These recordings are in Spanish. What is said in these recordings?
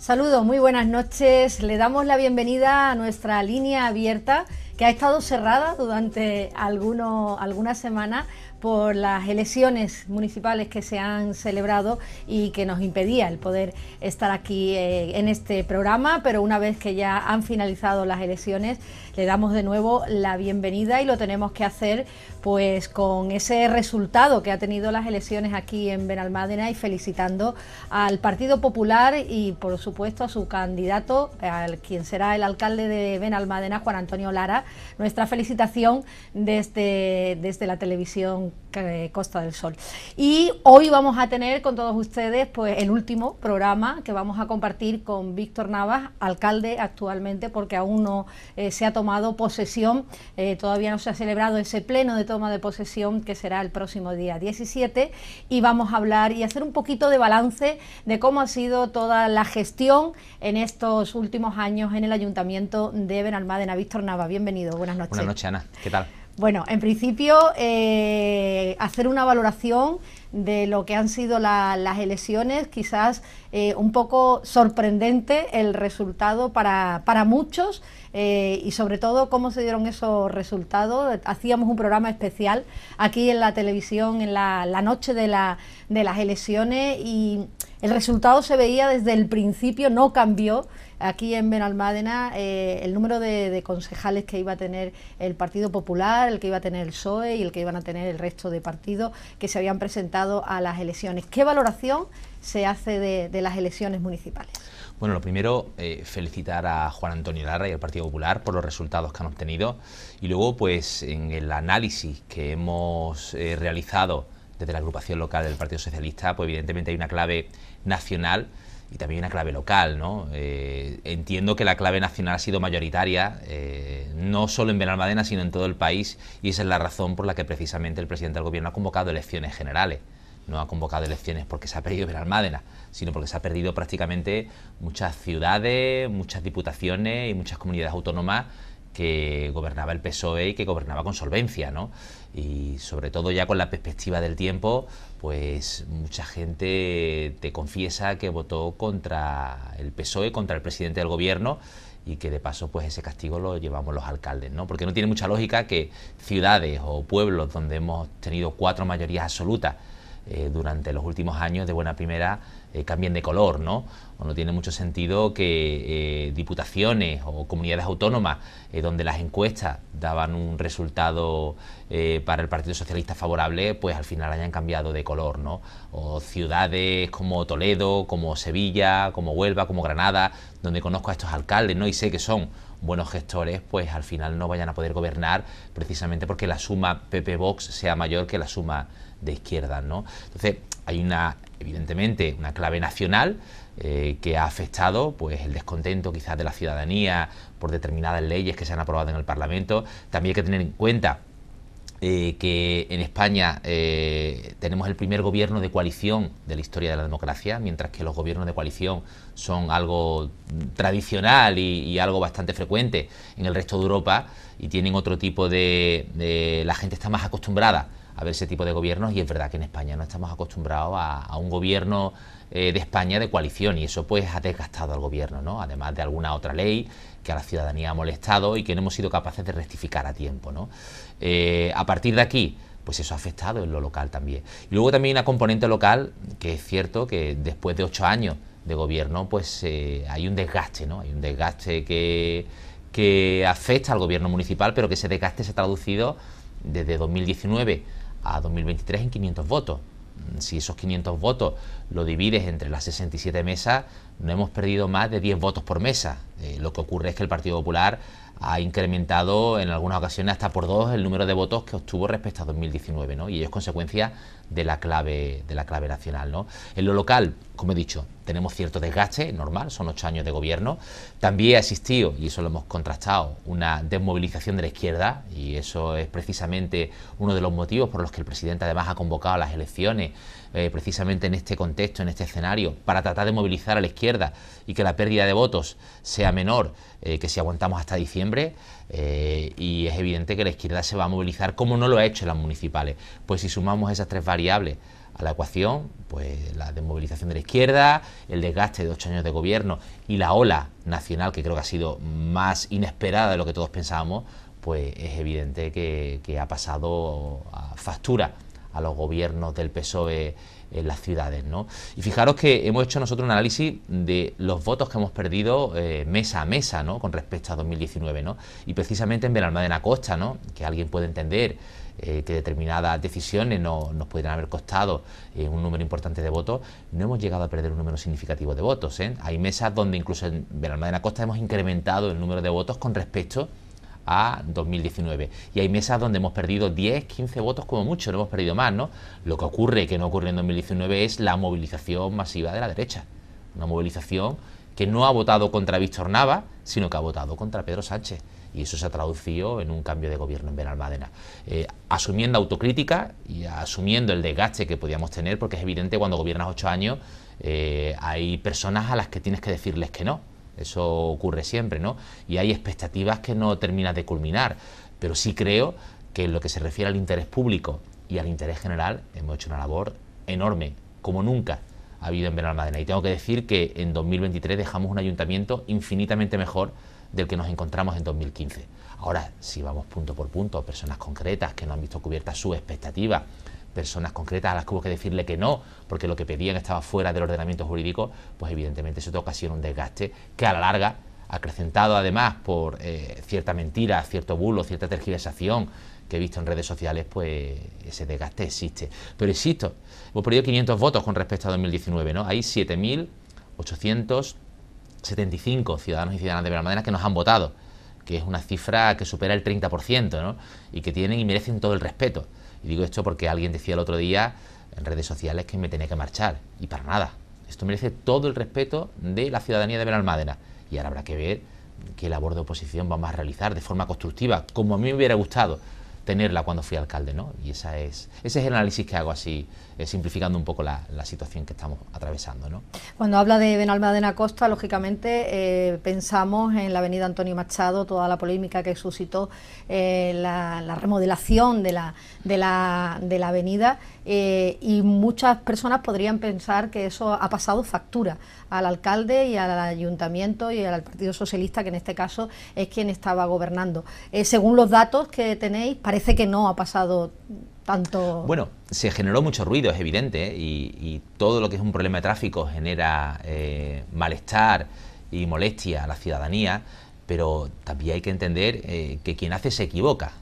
Saludos, muy buenas noches. Le damos la bienvenida a nuestra línea abierta que ha estado cerrada durante algunas semanas por las elecciones municipales que se han celebrado y que nos impedía el poder estar aquí eh, en este programa, pero una vez que ya han finalizado las elecciones, le damos de nuevo la bienvenida y lo tenemos que hacer pues con ese resultado que ha tenido las elecciones aquí en Benalmádena y felicitando al Partido Popular y por supuesto a su candidato, al quien será el alcalde de Benalmádena, Juan Antonio Lara, nuestra felicitación desde, desde la televisión eh, Costa del Sol. Y hoy vamos a tener con todos ustedes pues el último programa que vamos a compartir con Víctor Navas, alcalde actualmente, porque aún no eh, se ha tomado posesión, eh, todavía no se ha celebrado ese pleno de toma de posesión que será el próximo día 17 y vamos a hablar y hacer un poquito de balance de cómo ha sido toda la gestión en estos últimos años en el Ayuntamiento de Benalmádena. Víctor Navas, bienvenido, buenas noches. Buenas noches, Ana, ¿qué tal? Bueno, en principio, eh, hacer una valoración de lo que han sido las elecciones, quizás eh, un poco sorprendente el resultado para, muchos eh, y sobre todo cómo se dieron esos resultados. Hacíamos un programa especial aquí en la televisión en la, noche de, de las elecciones y el resultado se veía desde el principio, no cambió aquí en Benalmádena eh, el número de, concejales que iba a tener el Partido Popular, el que iba a tener el PSOE y el que iban a tener el resto de partidos que se habían presentado a las elecciones. ¿Qué valoración se hace de, las elecciones municipales? Bueno, lo primero, eh, felicitar a Juan Antonio Larra... y al Partido Popular por los resultados que han obtenido y luego, pues, en el análisis que hemos eh, realizado desde la agrupación local del Partido Socialista, pues evidentemente hay una clave nacional y también una clave local, ¿no? Eh, entiendo que la clave nacional ha sido mayoritaria, eh, no solo en Benalmádena, sino en todo el país, y esa es la razón por la que precisamente el presidente del gobierno ha convocado elecciones generales. No ha convocado elecciones porque se ha perdido Benalmádena, sino porque se ha perdido prácticamente muchas ciudades, muchas diputaciones y muchas comunidades autónomas que gobernaba el PSOE y que gobernaba con solvencia, ¿no? Y sobre todo ya con la perspectiva del tiempo, pues mucha gente te confiesa que votó contra el PSOE, contra el presidente del gobierno y que de paso pues ese castigo lo llevamos los alcaldes, ¿no? Porque no tiene mucha lógica que ciudades o pueblos donde hemos tenido cuatro mayorías absolutas eh, durante los últimos años de buena primera eh, cambien de color, ¿no? O no tiene mucho sentido que eh, diputaciones o comunidades autónomas eh, donde las encuestas daban un resultado para el Partido Socialista favorable, pues al final hayan cambiado de color, ¿no? O ciudades como Toledo, como Sevilla, como Huelva, como Granada, donde conozco a estos alcaldes, ¿no? Y sé que son buenos gestores, pues al final no vayan a poder gobernar precisamente porque la suma PP-Vox sea mayor que la suma de izquierda, ¿no? Entonces, hay una evidentemente una clave nacional eh, que ha afectado pues el descontento quizás de la ciudadanía por determinadas leyes que se han aprobado en el Parlamento. También hay que tener en cuenta eh, que en España eh, tenemos el primer gobierno de coalición de la historia de la democracia, mientras que los gobiernos de coalición son algo tradicional y, algo bastante frecuente en el resto de Europa y tienen otro tipo de la gente está más acostumbrada a ver ese tipo de gobiernos y es verdad que en España no estamos acostumbrados a, un gobierno eh, de España de coalición y eso pues ha desgastado al gobierno, ¿no? Además de alguna otra ley que a la ciudadanía ha molestado y que no hemos sido capaces de rectificar a tiempo, ¿no? Eh, a partir de aquí, pues eso ha afectado en lo local también. Y luego también hay una componente local que es cierto que después de ocho años de gobierno, pues eh, hay un desgaste, ¿no? Hay un desgaste que, que afecta al gobierno municipal, pero que ese desgaste se ha traducido desde 2019 a 2023 en 500 votos. Si esos 500 votos lo divides entre las 67 mesas, no hemos perdido más de 10 votos por mesa. Eh, lo que ocurre es que el Partido Popular ha incrementado en algunas ocasiones hasta por dos el número de votos que obtuvo respecto a 2019, Y ello es consecuencia de la clave, de la clave nacional, En lo local, como he dicho, tenemos cierto desgaste, normal, son ocho años de gobierno. También ha existido, y eso lo hemos contrastado, una desmovilización de la izquierda, y eso es precisamente uno de los motivos por los que el presidente además ha convocado las elecciones eh, precisamente en este contexto, en este escenario, para tratar de movilizar a la izquierda y que la pérdida de votos sea menor eh, que si aguantamos hasta diciembre. Eh, y es evidente que la izquierda se va a movilizar como no lo ha hecho en las municipales. Pues si sumamos esas tres variables a la ecuación, pues la desmovilización de la izquierda, el desgaste de ocho años de gobierno y la ola nacional, que creo que ha sido más inesperada de lo que todos pensábamos, pues es evidente que, que ha pasado a factura a los gobiernos del PSOE en las ciudades. Y fijaros que hemos hecho nosotros un análisis de los votos que hemos perdido eh, mesa a mesa con respecto a 2019. Y precisamente en la Costa, ¿no? que alguien puede entender eh, que determinadas decisiones no, nos podrían haber costado eh, un número importante de votos, no hemos llegado a perder un número significativo de votos. Hay mesas donde incluso en Benalmádena Costa hemos incrementado el número de votos con respecto a 2019. Y hay mesas donde hemos perdido 10, 15 votos como mucho, no hemos perdido más, ¿no? Lo que ocurre, que no ocurrió en 2019, es la movilización masiva de la derecha. Una movilización que no ha votado contra Víctor Nava, sino que ha votado contra Pedro Sánchez. Y eso se ha traducido en un cambio de gobierno en Benalmádena. Eh, asumiendo autocrítica y asumiendo el desgaste que podíamos tener, porque es evidente cuando gobiernas ocho años eh, hay personas a las que tienes que decirles que no. Eso ocurre siempre, ¿no? Y hay expectativas que no terminan de culminar. Pero sí creo que en lo que se refiere al interés público y al interés general, hemos hecho una labor enorme, como nunca ha habido en Benalmádena. Y tengo que decir que en 2023 dejamos un ayuntamiento infinitamente mejor del que nos encontramos en 2015. Ahora, si vamos punto por punto, personas concretas que no han visto cubiertas sus expectativas, personas concretas a las que hubo que decirle que no, porque lo que pedían estaba fuera del ordenamiento jurídico, pues evidentemente eso te ocasiona un desgaste que a la larga, acrecentado además por eh, cierta mentira, cierto bulo, cierta tergiversación que he visto en redes sociales, pues ese desgaste existe. Pero insisto, hemos perdido 500 votos con respecto a 2019, ¿no? Hay 7.875 ciudadanos y ciudadanas de Veramadera que nos han votado, que es una cifra que supera el 30%, ¿no? Y que tienen y merecen todo el respeto. Y digo esto porque alguien decía el otro día en redes sociales que me tenía que marchar, y para nada. Esto merece todo el respeto de la ciudadanía de Benalmádena. Y ahora habrá que ver qué labor de oposición vamos a realizar de forma constructiva, como a mí me hubiera gustado tenerla cuando fui alcalde, ¿no? Y esa es, ese es el análisis que hago así eh, simplificando un poco la, situación que estamos atravesando. Cuando habla de Benalmádena Costa, lógicamente eh, pensamos en la avenida Antonio Machado, toda la polémica que suscitó eh, la, remodelación de la, de la avenida y muchas personas podrían pensar que eso ha pasado factura al alcalde y al ayuntamiento y al Partido Socialista, que en este caso es quien estaba gobernando. según los datos que tenéis, parece que no ha pasado bueno, se generó mucho ruido, es evidente, ¿eh? y, todo lo que es un problema de tráfico genera eh, malestar y molestia a la ciudadanía, pero también hay que entender eh, que quien hace se equivoca.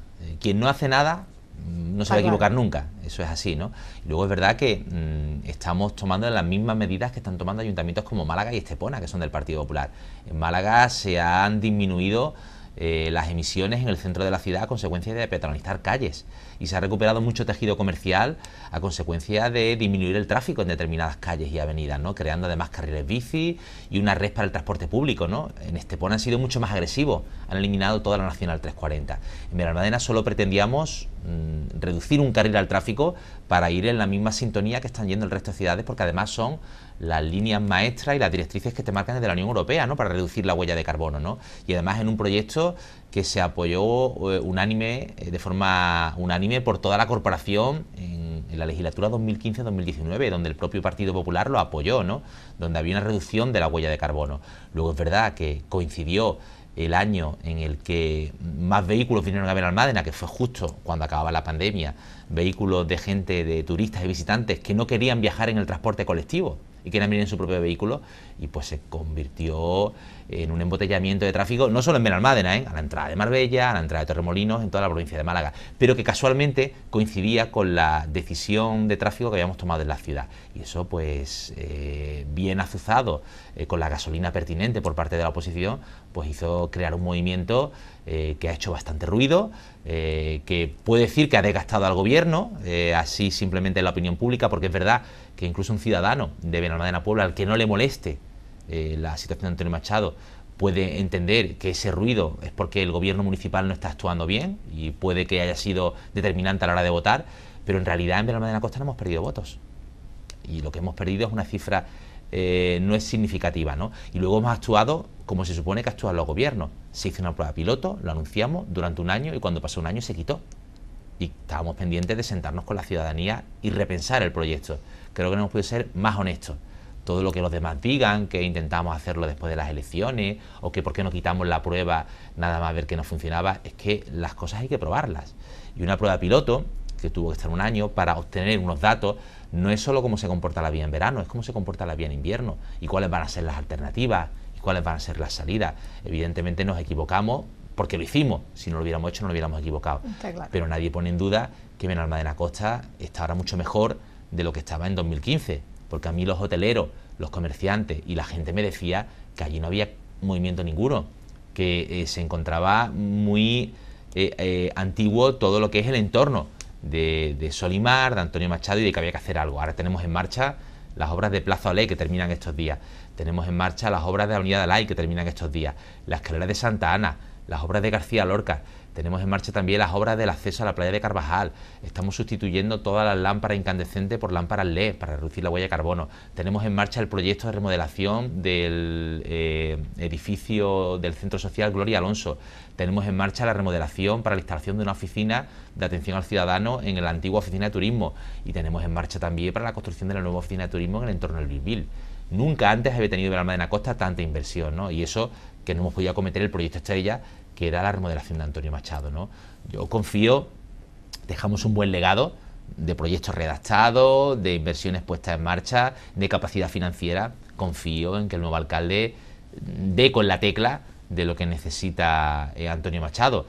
Quien no hace nada mm, no se va a equivocar nunca, eso es así, ¿no? luego es verdad que mm, estamos tomando las mismas medidas que están tomando ayuntamientos como Málaga y Estepona, que son del Partido Popular. En Málaga se han disminuido eh, las emisiones en el centro de la ciudad a consecuencia de petronizar calles. Y se ha recuperado mucho tejido comercial a consecuencia de disminuir el tráfico en determinadas calles y avenidas, ¿no? creando además carriles bici y una red para el transporte público. ¿no? En Estepona han sido mucho más agresivos, han eliminado toda la Nacional 340. En Benalmádena solo pretendíamos mm, reducir un carril al tráfico para ir en la misma sintonía que están yendo el resto de ciudades, porque además son las líneas maestras y las directrices que te marcan desde la Unión Europea, ¿no? Para reducir la huella de carbono, ¿no? Y además en un proyecto que se apoyó eh, unánime, eh, de forma unánime por toda la corporación en, la legislatura 2015-2019, donde el propio Partido Popular lo apoyó, ¿no? Donde había una reducción de la huella de carbono. Luego es verdad que coincidió el año en el que más vehículos vinieron a ver Almádena, que fue justo cuando acababa la pandemia, vehículos de gente, de turistas y visitantes que no querían viajar en el transporte colectivo, y que venir en su propio vehículo y pues se convirtió en un embotellamiento de tráfico, no solo en Benalmádena, ¿eh? a la entrada de Marbella, a la entrada de Torremolinos, en toda la provincia de Málaga, pero que casualmente coincidía con la decisión de tráfico que habíamos tomado en la ciudad. Y eso pues eh, bien azuzado eh, con la gasolina pertinente por parte de la oposición, pues hizo crear un movimiento eh, que ha hecho bastante ruido, que puede decir que ha desgastado al gobierno, así simplemente la opinión pública, porque es verdad que incluso un ciudadano de Benalmádena Puebla al que no le moleste eh, la situación de Antonio Machado puede entender que ese ruido es porque el gobierno municipal no está actuando bien y puede que haya sido determinante a la hora de votar, pero en realidad en Benalmádena Costa no hemos perdido votos. Y lo que hemos perdido es una cifra eh, no es significativa, ¿no? Y luego hemos actuado como se supone que actúan los gobiernos. Se hizo una prueba piloto, lo anunciamos durante un año y cuando pasó un año se quitó. Y estábamos pendientes de sentarnos con la ciudadanía y repensar el proyecto creo que no puede ser más honestos. Todo lo que los demás digan, que intentamos hacerlo después de las elecciones, o que por qué no quitamos la prueba nada más ver que no funcionaba, es que las cosas hay que probarlas. Y una prueba piloto, que tuvo que estar un año para obtener unos datos, no es solo cómo se comporta la vía en verano, es cómo se comporta la vía en invierno, y cuáles van a ser las alternativas, y cuáles van a ser las salidas. Evidentemente nos equivocamos, porque lo hicimos. Si no lo hubiéramos hecho, no lo hubiéramos equivocado. Pero nadie pone en duda que la Costa está ahora mucho mejor de lo que estaba en 2015, porque a mí los hoteleros, los comerciantes y la gente me decía que allí no había movimiento ninguno, que eh, se encontraba muy eh, eh, antiguo todo lo que es el entorno de, Solimar, de Antonio Machado y de que había que hacer algo. Ahora tenemos en marcha las obras de Plaza Olé que terminan estos días, tenemos en marcha las obras de la Unidad Alay que terminan estos días, las escalera de Santa Ana, las obras de García Lorca, tenemos en marcha también las obras del acceso a la playa de Carvajal. Estamos sustituyendo todas las lámparas incandescentes por lámparas LED para reducir la huella de carbono. Tenemos en marcha el proyecto de remodelación del eh, edificio del Centro Social Gloria Alonso. Tenemos en marcha la remodelación para la instalación de una oficina de atención al ciudadano en la antigua oficina de turismo. Y tenemos en marcha también para la construcción de la nueva oficina de turismo en el entorno del Bilbil. Nunca antes había tenido en la Madena Costa tanta inversión, ¿no? Y eso que no hemos podido acometer el proyecto Estrella, que era la remodelación de Antonio Machado. ¿no? Yo confío, dejamos un buen legado de proyectos redactados, de inversiones puestas en marcha, de capacidad financiera. Confío en que el nuevo alcalde dé con la tecla de lo que necesita eh, Antonio Machado.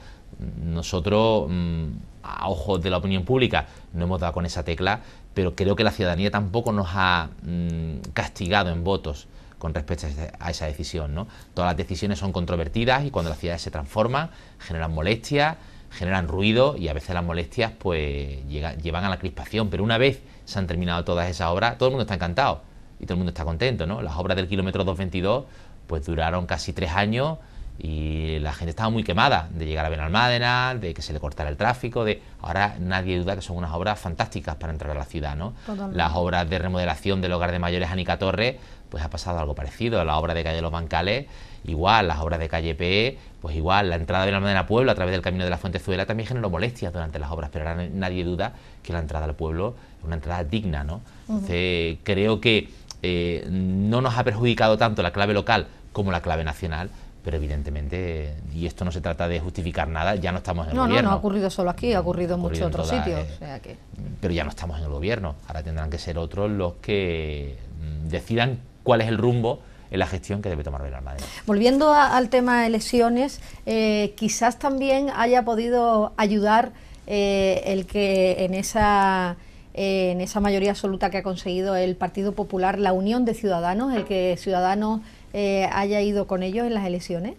Nosotros, mm, a ojos de la opinión pública, no hemos dado con esa tecla, pero creo que la ciudadanía tampoco nos ha mm, castigado en votos con respecto a esa decisión. ¿no? Todas las decisiones son controvertidas y cuando las ciudades se transforman generan molestias, generan ruido y a veces las molestias pues llevan a la crispación, pero una vez se han terminado todas esas obras, todo el mundo está encantado y todo el mundo está contento. ¿no? Las obras del kilómetro 222 pues duraron casi tres años y la gente estaba muy quemada de llegar a Benalmádena, de que se le cortara el tráfico, de ahora nadie duda que son unas obras fantásticas para entrar a la ciudad, ¿no? Las obras de remodelación del hogar de mayores Anica Torres pues ha pasado algo parecido. La obra de calle Los Bancales, igual, las obras de calle P, pues igual, la entrada de la Almadena Pueblo a través del camino de la Fuentezuela también generó molestias durante las obras, pero ahora nadie duda que la entrada al pueblo es una entrada digna, ¿no? Entonces, creo que eh, no nos ha perjudicado tanto la clave local como la clave nacional, pero evidentemente, y esto no se trata de justificar nada, ya no estamos en el gobierno. No, no, ha ocurrido solo aquí, ha ocurrido, en muchos otros eh, sitios. Pero ya no estamos en el gobierno, ahora tendrán que ser otros los que mm, decidan cuál es el rumbo en la gestión que debe tomar Madrid. Volviendo al tema de elecciones, eh, quizás también haya podido ayudar eh, el que en esa eh, en esa mayoría absoluta que ha conseguido el Partido Popular, la unión de ciudadanos, el que Ciudadanos haya ido con ellos en las elecciones.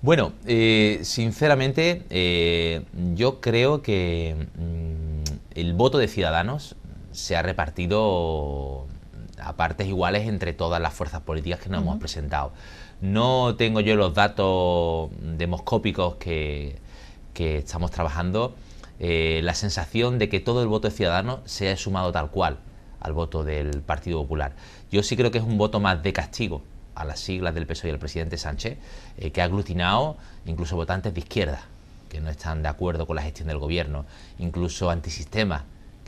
Bueno, sinceramente, yo creo que mm, el voto de Ciudadanos se ha repartido a partes iguales entre todas las fuerzas políticas que nos hemos presentado. No tengo yo los datos demoscópicos que, que estamos trabajando, eh, la sensación de que todo el voto ciudadano se ha sumado tal cual al voto del Partido Popular. Yo sí creo que es un voto más de castigo a las siglas del PSOE y al presidente Sánchez, eh, que ha aglutinado incluso votantes de izquierda, que no están de acuerdo con la gestión del gobierno, incluso antisistemas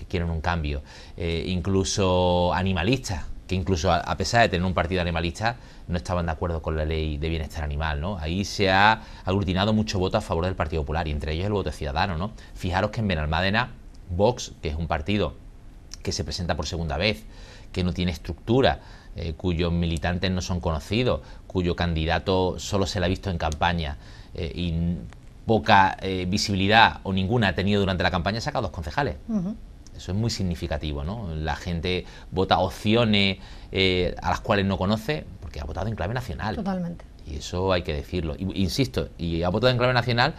quieren un cambio, eh, incluso animalistas, que incluso a, pesar de tener un partido animalista, no estaban de acuerdo con la ley de bienestar animal, ¿no? Ahí se ha aglutinado mucho voto a favor del Partido Popular, y entre ellos el voto ciudadano, ¿no? Fijaros que en Benalmádena, Vox, que es un partido que se presenta por segunda vez, que no tiene estructura, eh, cuyos militantes no son conocidos, cuyo candidato solo se le ha visto en campaña eh, y poca visibilidad o ninguna ha tenido durante la campaña, saca dos concejales. Eso es muy significativo, ¿no? La gente vota opciones eh, a las cuales no conoce porque ha votado en clave nacional. Totalmente. Y eso hay que decirlo. insisto, y ha votado en clave nacional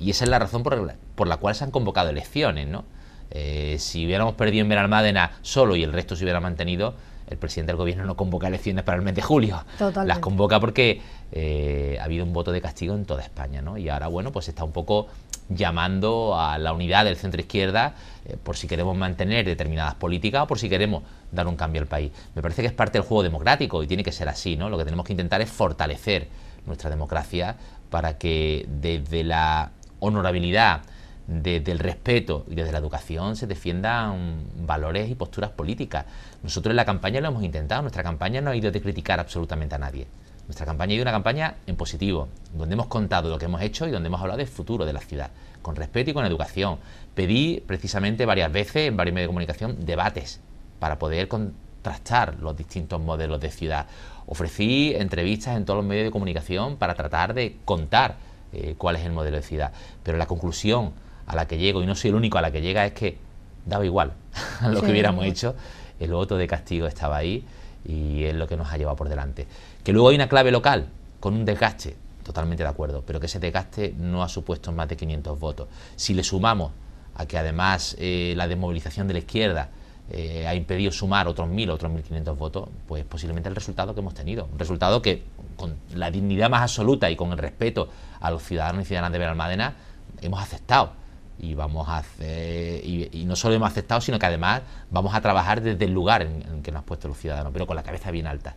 y esa es la razón por, la, cual se han convocado elecciones, ¿no? Eh, si hubiéramos perdido en Benalmádena solo y el resto se hubiera mantenido, el presidente del gobierno no convoca elecciones para el mes de julio. Totalmente. Las convoca porque eh, ha habido un voto de castigo en toda España, ¿no? Y ahora, bueno, pues está un poco llamando a la unidad del centro izquierda eh, por si queremos mantener determinadas políticas o por si queremos dar un cambio al país. Me parece que es parte del juego democrático y tiene que ser así, ¿no? Lo que tenemos que intentar es fortalecer nuestra democracia para que desde la honorabilidad, desde el respeto y desde la educación se defiendan valores y posturas políticas. Nosotros en la campaña lo hemos intentado, nuestra campaña no ha ido de criticar absolutamente a nadie. Nuestra campaña y una campaña en positivo, donde hemos contado lo que hemos hecho y donde hemos hablado del futuro de la ciudad, con respeto y con educación. Pedí precisamente varias veces en varios medios de comunicación debates para poder contrastar los distintos modelos de ciudad. Ofrecí entrevistas en todos los medios de comunicación para tratar de contar eh, cuál es el modelo de ciudad. Pero la conclusión a la que llego, y no soy el único a la que llega, es que daba igual lo que hubiéramos hecho. El voto de castigo estaba ahí y es lo que nos ha llevado por delante. Que luego hay una clave local con un desgaste, totalmente de acuerdo, pero que ese desgaste no ha supuesto más de 500 votos. Si le sumamos a que además eh, la desmovilización de la izquierda eh, ha impedido sumar otros 1.000, otros 1.500 votos, pues posiblemente el resultado que hemos tenido. Un resultado que con la dignidad más absoluta y con el respeto a los ciudadanos y ciudadanas de Benalmádena hemos aceptado y vamos a y, no solo hemos aceptado, sino que además vamos a trabajar desde el lugar en, en que nos han puesto los ciudadanos, pero con la cabeza bien alta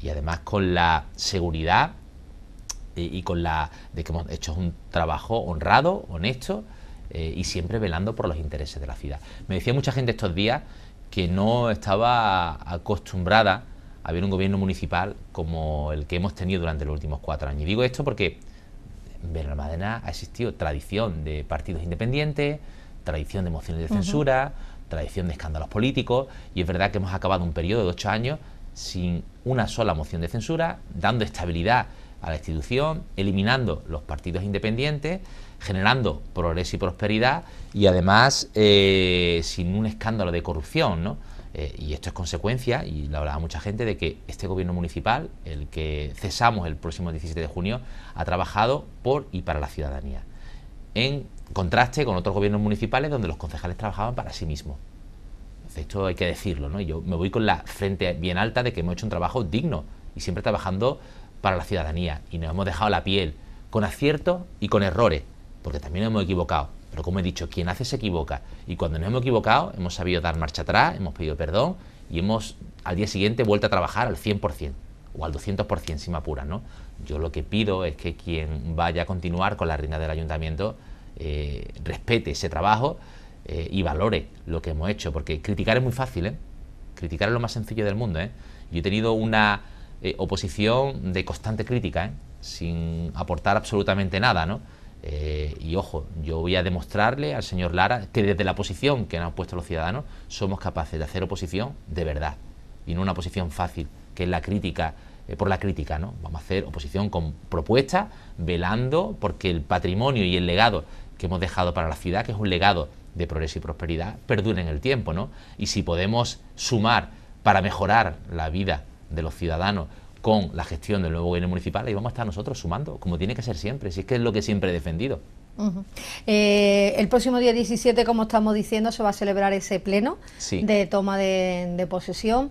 y además con la seguridad y, con la de que hemos hecho un trabajo honrado, honesto eh, y siempre velando por los intereses de la ciudad. Me decía mucha gente estos días que no estaba acostumbrada a ver un gobierno municipal como el que hemos tenido durante los últimos cuatro años. Y digo esto porque en Benalmádena ha existido tradición de partidos independientes, tradición de mociones de censura, tradición de escándalos políticos, y es verdad que hemos acabado un periodo de ocho años sin una sola moción de censura, dando estabilidad a la institución, eliminando los partidos independientes, generando progreso y prosperidad y además eh, sin un escándalo de corrupción. ¿no? Eh, y esto es consecuencia, y lo hablaba mucha gente, de que este gobierno municipal, el que cesamos el próximo 17 de junio, ha trabajado por y para la ciudadanía. En contraste con otros gobiernos municipales donde los concejales trabajaban para sí mismos. Esto hay que decirlo, ¿no? yo me voy con la frente bien alta de que hemos hecho un trabajo digno y siempre trabajando para la ciudadanía y nos hemos dejado la piel con aciertos y con errores, porque también hemos equivocado. Pero como he dicho, quien hace se equivoca. Y cuando nos hemos equivocado, hemos sabido dar marcha atrás, hemos pedido perdón y hemos al día siguiente vuelto a trabajar al 100% o al 200% si me Yo lo que pido es que quien vaya a continuar con la reina del ayuntamiento eh, respete ese trabajo eh, y valore lo que hemos hecho, porque criticar es muy fácil, ¿eh? criticar es lo más sencillo del mundo. ¿eh? Yo he tenido una oposición de constante crítica, sin aportar absolutamente nada. y ojo, yo voy a demostrarle al señor Lara que desde la posición que han puesto los ciudadanos somos capaces de hacer oposición de verdad y no una posición fácil, que es la crítica por la crítica, ¿no? Vamos a hacer oposición con propuestas, velando porque el patrimonio y el legado que hemos dejado para la ciudad, que es un legado de progreso y prosperidad ...perduren en el tiempo, ¿no? Y si podemos sumar para mejorar la vida de los ciudadanos con la gestión del nuevo gobierno municipal, ahí vamos a estar nosotros sumando, como tiene que ser siempre, si es que es lo que siempre he defendido. Eh, el próximo día 17, como estamos diciendo, se va a celebrar ese pleno de toma de, de posesión.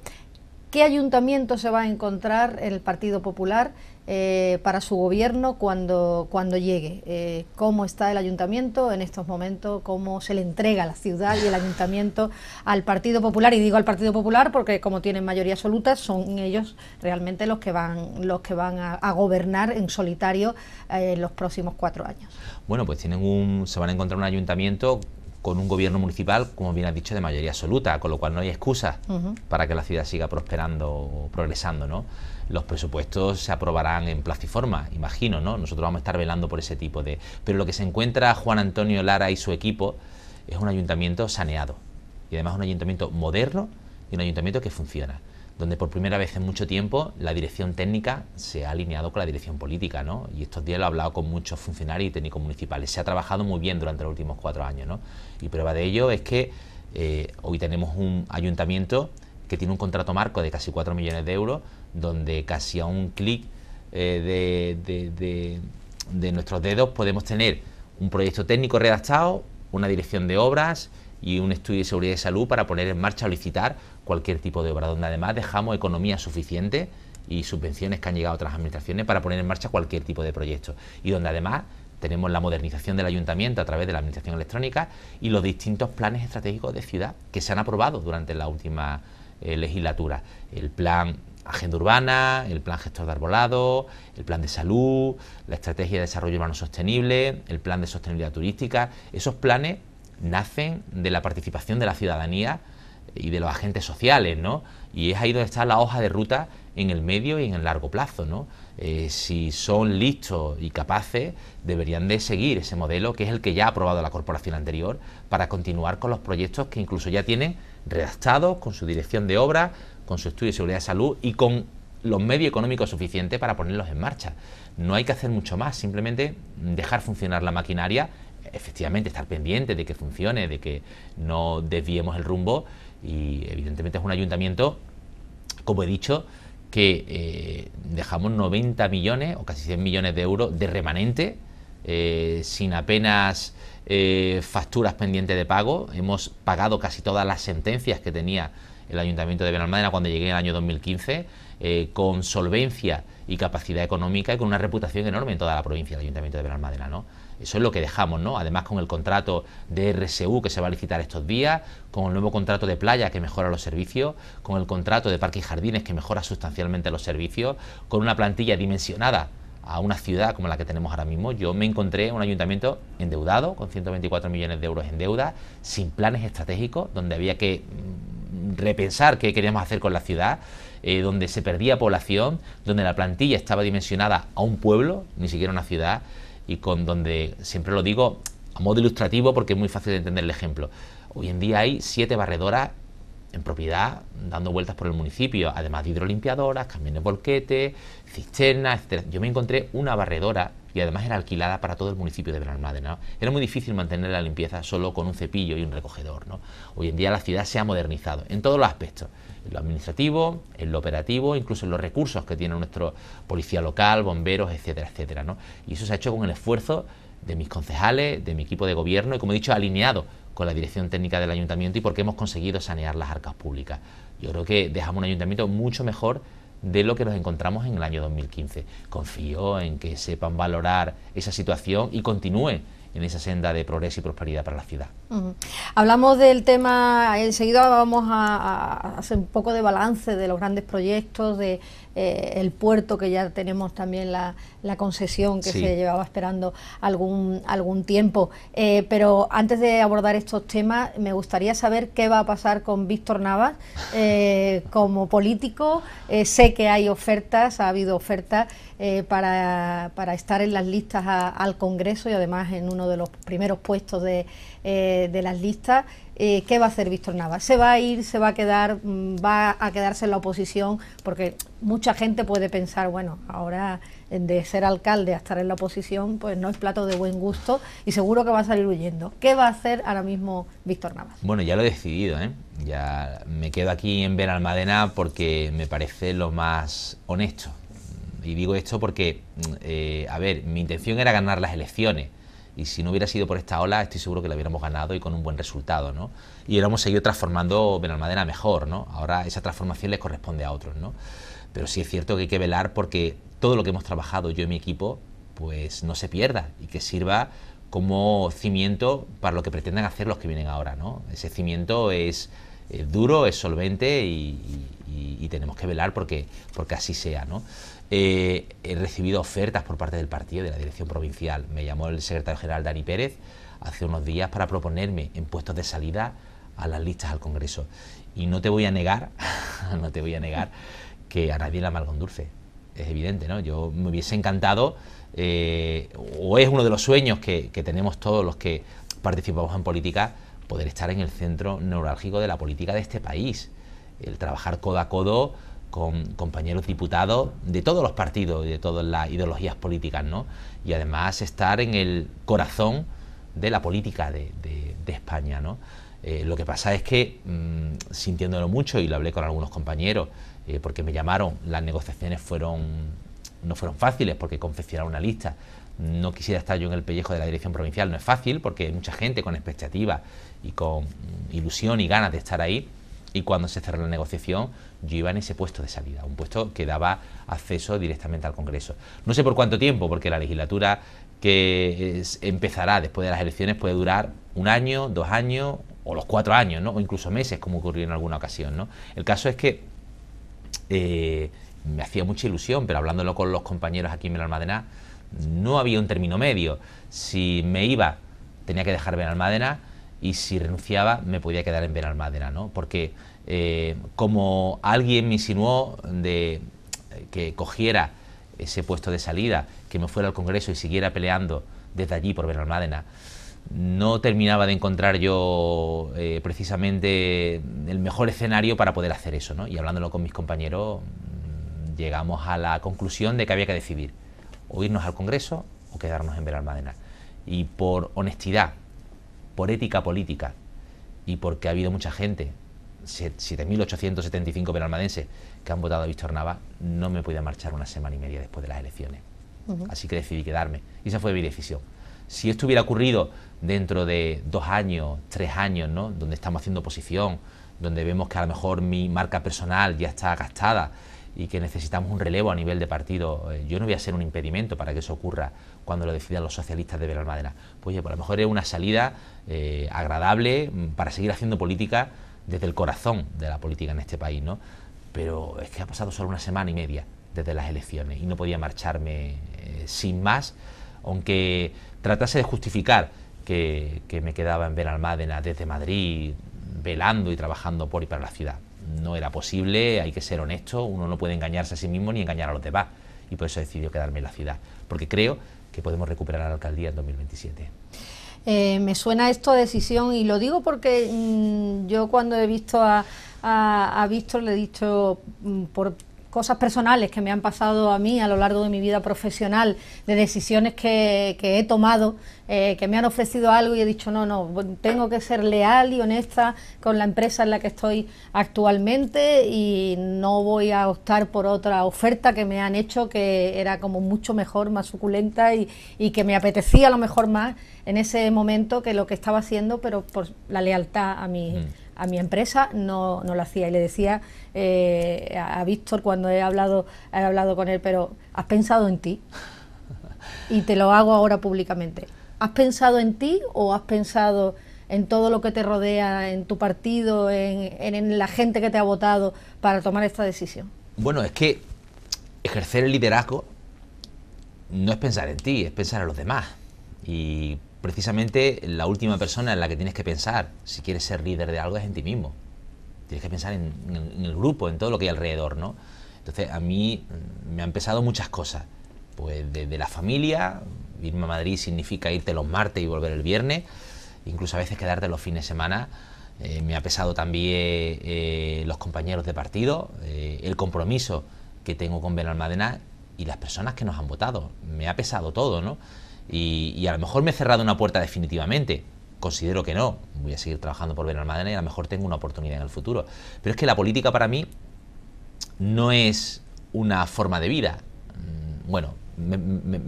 ¿Qué ayuntamiento se va a encontrar el Partido Popular eh, para su gobierno cuando, cuando llegue. Eh, ¿Cómo está el ayuntamiento en estos momentos? ¿Cómo se le entrega la ciudad y el ayuntamiento al Partido Popular? Y digo al Partido Popular porque como tienen mayoría absoluta, son ellos realmente los que van, los que van a, gobernar en solitario eh, en los próximos cuatro años. Bueno, pues tienen un, se van a encontrar un ayuntamiento con un gobierno municipal, como bien has dicho, de mayoría absoluta, con lo cual no hay excusa... para que la ciudad siga prosperando progresando, ¿no? los presupuestos se aprobarán en plazo imagino, ¿no? Nosotros vamos a estar velando por ese tipo de... Pero lo que se encuentra Juan Antonio Lara y su equipo es un ayuntamiento saneado. Y además un ayuntamiento moderno y un ayuntamiento que funciona donde por primera vez en mucho tiempo la dirección técnica se ha alineado con la dirección política, ¿no? Y estos días lo he hablado con muchos funcionarios y técnicos municipales. Se ha trabajado muy bien durante los últimos cuatro años, ¿no? Y prueba de ello es que eh, hoy tenemos un ayuntamiento que tiene un contrato marco de casi 4 millones de euros donde casi a un clic eh, de, nuestros dedos podemos tener un proyecto técnico redactado, una dirección de obras y un estudio de seguridad y salud para poner en marcha o licitar cualquier tipo de obra, donde además dejamos economía suficiente y subvenciones que han llegado a otras administraciones para poner en marcha cualquier tipo de proyecto y donde además tenemos la modernización del ayuntamiento a través de la administración electrónica y los distintos planes estratégicos de ciudad que se han aprobado durante la última eh, legislatura. El plan agenda urbana, el plan gestor de arbolado, el plan de salud, la estrategia de desarrollo urbano sostenible, el plan de sostenibilidad turística. Esos planes nacen de la participación de la ciudadanía y de los agentes sociales, ¿no? Y es ahí donde está la hoja de ruta en el medio y en el largo plazo, ¿no? Eh, si son listos y capaces, deberían de seguir ese modelo que es el que ya ha aprobado la corporación anterior para continuar con los proyectos que incluso ya tienen redactados, con su dirección de obra, con su estudio de seguridad de salud y con los medios económicos suficientes para ponerlos en marcha. No hay que hacer mucho más, simplemente dejar funcionar la maquinaria, efectivamente estar pendiente de que funcione, de que no desviemos el rumbo y evidentemente es un ayuntamiento, como he dicho, que eh, dejamos 90 millones o casi 100 millones de euros de remanente eh, sin apenas eh, facturas pendientes de pago, hemos pagado casi todas las sentencias que tenía el Ayuntamiento de Benalmádena cuando llegué en el año 2015, eh, con solvencia y capacidad económica y con una reputación enorme en toda la provincia del Ayuntamiento de Benalmádena, ¿no? Eso es lo que dejamos, ¿no? Además con el contrato de RSU que se va a licitar estos días, con el nuevo contrato de playa que mejora los servicios, con el contrato de parque y jardines que mejora sustancialmente los servicios, con una plantilla dimensionada a una ciudad como la que tenemos ahora mismo. Yo me encontré un ayuntamiento endeudado, con 124 millones de euros en deuda, sin planes estratégicos, donde había que mm, repensar qué queríamos hacer con la ciudad, eh, donde se perdía población, donde la plantilla estaba dimensionada a un pueblo, ni siquiera una ciudad, y con donde, siempre lo digo, a modo ilustrativo porque es muy fácil de entender el ejemplo. Hoy en día hay siete barredoras en propiedad dando vueltas por el municipio, además de hidrolimpiadoras, camiones volquetes, cisternas, etc. Yo me encontré una barredora y además era alquilada para todo el municipio de Benalmádena. ¿no? Era muy difícil mantener la limpieza solo con un cepillo y un recogedor. ¿no? Hoy en día la ciudad se ha modernizado en todos los aspectos, en lo administrativo, en lo operativo, incluso en los recursos que tiene nuestro policía local, bomberos, etcétera, etcétera. ¿no? Y eso se ha hecho con el esfuerzo de mis concejales, de mi equipo de gobierno y, como he dicho, alineado con la dirección técnica del ayuntamiento y porque hemos conseguido sanear las arcas públicas. Yo creo que dejamos un ayuntamiento mucho mejor de lo que nos encontramos en el año 2015. Confío en que sepan valorar esa situación y continúe en esa senda de progreso y prosperidad para la ciudad. Hablamos del tema, enseguida vamos a, a hacer un poco de balance de los grandes proyectos, de eh, el puerto, que ya tenemos también la, la concesión que se llevaba esperando algún, tiempo. Eh, pero antes de abordar estos temas, me gustaría saber qué va a pasar con Víctor Navas eh, como político. sé que hay ofertas, ha habido ofertas para, estar en las listas al Congreso y además en uno de los primeros puestos de, de las listas. Eh, ¿qué va a hacer Víctor Nava? ¿Se va a ir? ¿Se va a quedar? Mm, ¿Va a quedarse en la oposición? Porque mucha gente puede pensar, bueno, ahora eh, de ser alcalde a estar en la oposición, pues no es plato de buen gusto y seguro que va a salir huyendo. ¿Qué va a hacer ahora mismo Víctor Navas? Bueno, ya lo he decidido, ¿eh? Ya me quedo aquí en Benalmádena porque me parece lo más honesto. Y digo esto porque, mm, eh, a ver, mi intención era ganar las elecciones y si no hubiera sido por esta ola, estoy seguro que la hubiéramos ganado y con un buen resultado, ¿no? Y hubiéramos seguido transformando Benalmadena mejor, ¿no? Ahora esa transformación les corresponde a otros, ¿no? Pero sí es cierto que hay que velar porque todo lo que hemos trabajado yo y mi equipo, pues no se pierda y que sirva como cimiento para lo que pretendan hacer los que vienen ahora, ¿no? Ese cimiento es, eh, duro, es solvente y, tenemos que velar porque, porque así sea, ¿no? Eh, he recibido ofertas por parte del partido, de la dirección provincial. Me llamó el secretario general Dani Pérez hace unos días para proponerme en puestos de salida a las listas al Congreso. Y no te voy a negar, no te voy a negar que a nadie le malcondulce... dulce. Es evidente, ¿no? Yo me hubiese encantado, eh, o es uno de los sueños que, que tenemos todos los que participamos en política, poder estar en el centro neurálgico de la política de este país. El trabajar codo a codo con compañeros diputados de todos los partidos y de todas las ideologías políticas, ¿no? Y además estar en el corazón de la política de, España, eh, lo que pasa es que, mm, sintiéndolo mucho, y lo hablé con algunos compañeros, eh, porque me llamaron, las negociaciones fueron, no fueron fáciles, porque confeccionar una lista, no quisiera estar yo en el pellejo de la dirección provincial, no es fácil, porque hay mucha gente con expectativa y con ilusión y ganas de estar ahí, y cuando se cerró la negociación, yo iba en ese puesto de salida, un puesto que daba acceso directamente al Congreso. No sé por cuánto tiempo, porque la legislatura que empezará después de las elecciones puede durar un año, dos años o los cuatro años, ¿no? o incluso meses, como ocurrió en alguna ocasión. El caso es que eh, me hacía mucha ilusión, pero hablándolo con los compañeros aquí en Benalmádena, no había un término medio. Si me iba, tenía que dejar Almadena y si renunciaba me podía quedar en Benalmádena, ¿no? Porque eh, como alguien me insinuó de eh, que cogiera ese puesto de salida, que me fuera al Congreso y siguiera peleando desde allí por Benalmádena, no terminaba de encontrar yo eh, precisamente el mejor escenario para poder hacer eso, ¿no? Y hablándolo con mis compañeros, mm, llegamos a la conclusión de que había que decidir o irnos al Congreso o quedarnos en Benalmádena. Y por honestidad, por ética política y porque ha habido mucha gente, 7.875 penalmadenses, que han votado a Víctor Nava, no me podía marchar una semana y media después de las elecciones. Así que decidí quedarme. Y esa fue mi decisión. Si esto hubiera ocurrido dentro de dos años, tres años, ¿no? donde estamos haciendo oposición, donde vemos que a lo mejor mi marca personal ya está gastada, y que necesitamos un relevo a nivel de partido. Eh, yo no voy a ser un impedimento para que eso ocurra cuando lo decidan los socialistas de Belalmádena. Pues oye, por pues lo mejor es una salida eh, agradable mm, para seguir haciendo política desde el corazón de la política en este país, ¿no? Pero es que ha pasado solo una semana y media desde las elecciones y no podía marcharme eh, sin más, aunque tratase de justificar que, me quedaba en Belalmádena desde Madrid, velando y trabajando por y para la ciudad no era posible, hay que ser honesto, uno no puede engañarse a sí mismo ni engañar a los demás. Y por eso he decidido quedarme en la ciudad, porque creo que podemos recuperar a la alcaldía en 2027. Eh, me suena esto a decisión y lo digo porque mm, yo cuando he visto a, a, Víctor le he dicho mm, por cosas personales que me han pasado a mí a lo largo de mi vida profesional, de decisiones que, he tomado, eh, que me han ofrecido algo y he dicho, no, no, tengo que ser leal y honesta con la empresa en la que estoy actualmente y no voy a optar por otra oferta que me han hecho que era como mucho mejor, más suculenta y, que me apetecía a lo mejor más en ese momento que lo que estaba haciendo, pero por la lealtad a mí a mi empresa no, lo hacía. Y le decía eh, a, Víctor cuando he hablado, he hablado con él, pero ¿has pensado en ti? Y te lo hago ahora públicamente. ¿Has pensado en ti o has pensado en todo lo que te rodea, en tu partido, en, en la gente que te ha votado para tomar esta decisión? Bueno, es que ejercer el liderazgo no es pensar en ti, es pensar en los demás. Y precisamente la última persona en la que tienes que pensar si quieres ser líder de algo es en ti mismo. Tienes que pensar en, el grupo, en todo lo que hay alrededor, ¿no? Entonces a mí mm, me han pesado muchas cosas. Pues desde la familia, irme a Madrid significa irte los martes y volver el viernes, incluso a veces quedarte los fines de semana. Eh, me ha pesado también eh, los compañeros de partido, eh, el compromiso que tengo con Benalmádena y las personas que nos han votado. Me ha pesado todo, ¿no? Y, a lo mejor me he cerrado una puerta definitivamente. Considero que no. Voy a seguir trabajando por Benalmádena y a lo mejor tengo una oportunidad en el futuro. Pero es que la política para mí no es una forma de vida. Mm, bueno, me,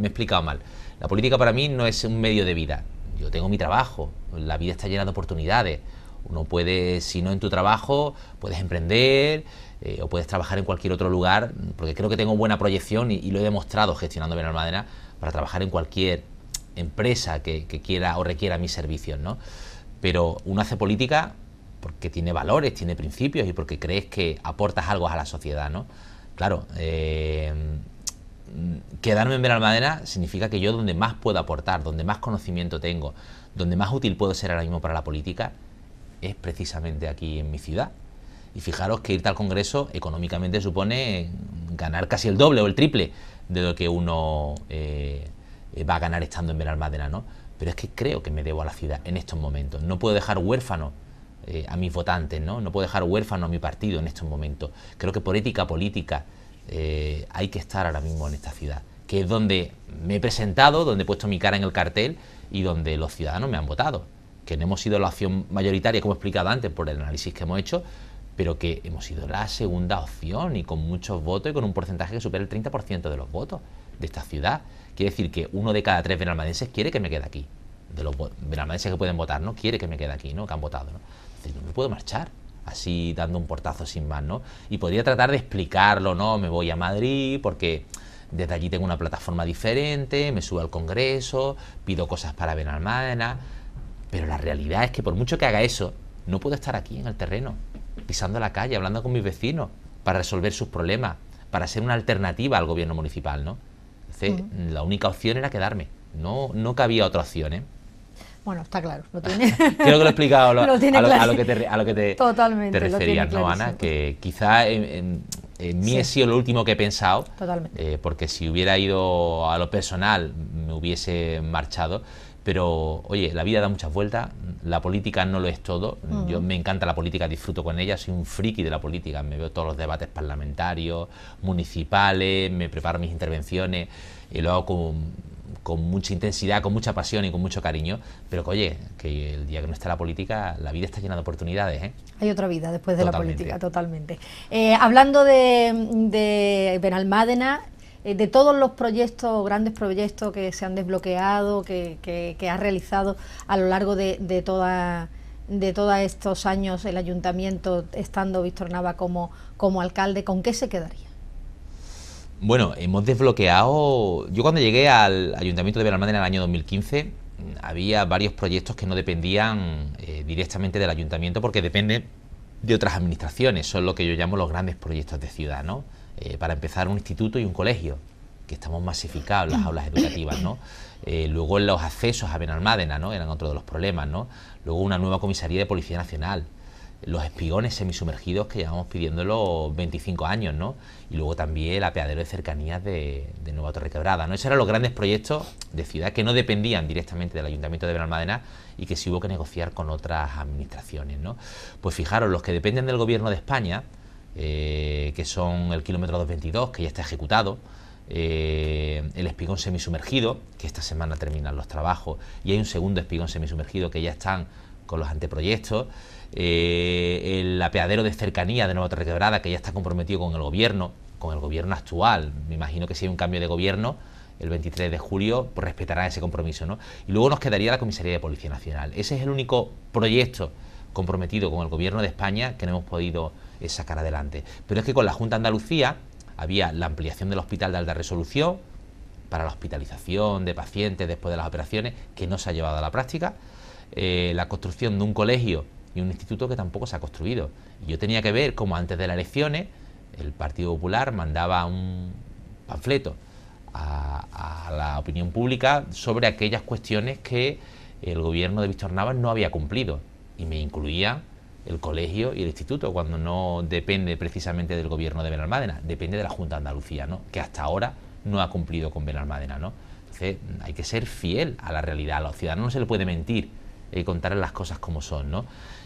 he explicado mal. La política para mí no es un medio de vida. Yo tengo mi trabajo. La vida está llena de oportunidades. Uno puede, si no en tu trabajo, puedes emprender eh, o puedes trabajar en cualquier otro lugar, porque creo que tengo buena proyección y, lo he demostrado gestionando Benalmádena para trabajar en cualquier empresa que, quiera o requiera mis servicios, ¿no? Pero uno hace política porque tiene valores, tiene principios y porque crees que aportas algo a la sociedad, ¿no? Claro, eh, quedarme en madera significa que yo donde más puedo aportar, donde más conocimiento tengo, donde más útil puedo ser ahora mismo para la política, es precisamente aquí en mi ciudad. Y fijaros que irte al Congreso económicamente supone ganar casi el doble o el triple de lo que uno eh, va a ganar estando en Benalmádena, ¿no? Pero es que creo que me debo a la ciudad en estos momentos. No puedo dejar huérfano eh, a mis votantes, ¿no? No puedo dejar huérfano a mi partido en estos momentos. Creo que por ética política eh, hay que estar ahora mismo en esta ciudad, que es donde me he presentado, donde he puesto mi cara en el cartel y donde los ciudadanos me han votado. Que no hemos sido la opción mayoritaria, como he explicado antes, por el análisis que hemos hecho, pero que hemos sido la segunda opción y con muchos votos y con un porcentaje que supera el 30% de los votos de esta ciudad. Quiere decir que uno de cada tres benalmadenses quiere que me quede aquí. De los benalmadenses que pueden votar, ¿no? Quiere que me quede aquí, ¿no? Que han votado, ¿no? Entonces, no me puedo marchar así dando un portazo sin más, ¿no? Y podría tratar de explicarlo, ¿no? Me voy a Madrid porque desde allí tengo una plataforma diferente, me subo al Congreso, pido cosas para Benalmádena, pero la realidad es que por mucho que haga eso, no puedo estar aquí en el terreno pisando la calle, hablando con mis vecinos para resolver sus problemas, para ser una alternativa al gobierno municipal, ¿no? la única opción era quedarme, no, no cabía otra opción, ¿eh? Bueno, está claro, lo tiene. Creo que lo he explicado a, lo, a, lo, que te, que referías, ¿no, Ana? Que quizá en, mí he sido lo último que he pensado, Totalmente. Eh, porque si hubiera ido a lo personal me hubiese marchado, pero oye, la vida da muchas vueltas, la política no lo es todo, yo me encanta la política, disfruto con ella, soy un friki de la política, me veo todos los debates parlamentarios, municipales, me preparo mis intervenciones, y lo hago con, con mucha intensidad, con mucha pasión y con mucho cariño, pero oye, que el día que no está la política, la vida está llena de oportunidades. ¿eh? Hay otra vida después de la política, totalmente. Eh, hablando de, de Benalmádena, eh, de todos los proyectos, grandes proyectos que se han desbloqueado, que, ha realizado a lo largo de, todos estos años el ayuntamiento estando Víctor Nava como, alcalde, ¿con qué se quedaría? Bueno, hemos desbloqueado... Yo cuando llegué al ayuntamiento de Benalmádena en el año 2015 había varios proyectos que no dependían eh, directamente del ayuntamiento porque depende de otras administraciones, son lo que yo llamo los grandes proyectos de ciudad, ¿no? Eh, para empezar, un instituto y un colegio, que estamos masificados las aulas educativas, ¿no? Eh, luego los accesos a Benalmádena, ¿no? Eran otro de los problemas, ¿no? Luego una nueva comisaría de Policía Nacional, los espigones semisumergidos que llevamos pidiéndolo 25 años, ¿no? Y luego también el apeadero de cercanías de, Nueva Torre Quebrada, ¿no? Esos eran los grandes proyectos de ciudad que no dependían directamente del Ayuntamiento de Benalmádena y que sí hubo que negociar con otras administraciones, ¿no? Pues fijaros, los que dependen del Gobierno de España, eh, que son el kilómetro 222, que ya está ejecutado, eh, el espigón semisumergido, que esta semana terminan los trabajos, y hay un segundo espigón semisumergido que ya están con los anteproyectos, eh, el apeadero de cercanía de Nueva Torrequebrada, que ya está comprometido con el gobierno, con el gobierno actual. Me imagino que si hay un cambio de gobierno, el 23 de julio pues respetarán ese compromiso. ¿no? Y luego nos quedaría la Comisaría de Policía Nacional. Ese es el único proyecto comprometido con el Gobierno de España que no hemos podido eh, sacar adelante. Pero es que con la Junta de Andalucía había la ampliación del hospital de alta resolución para la hospitalización de pacientes después de las operaciones, que no se ha llevado a la práctica, eh, la construcción de un colegio y un instituto que tampoco se ha construido. yo tenía que ver cómo antes de las elecciones el Partido Popular mandaba un panfleto a, a la opinión pública sobre aquellas cuestiones que el gobierno de Víctor Navas no había cumplido y me incluía el colegio y el instituto, cuando no depende precisamente del gobierno de Benalmádena, depende de la Junta de Andalucía, ¿no? que hasta ahora no ha cumplido con Benalmádena. ¿no? Entonces hay que ser fiel a la realidad, a los ciudadanos no se le puede mentir y eh, contarles las cosas como son. ¿no?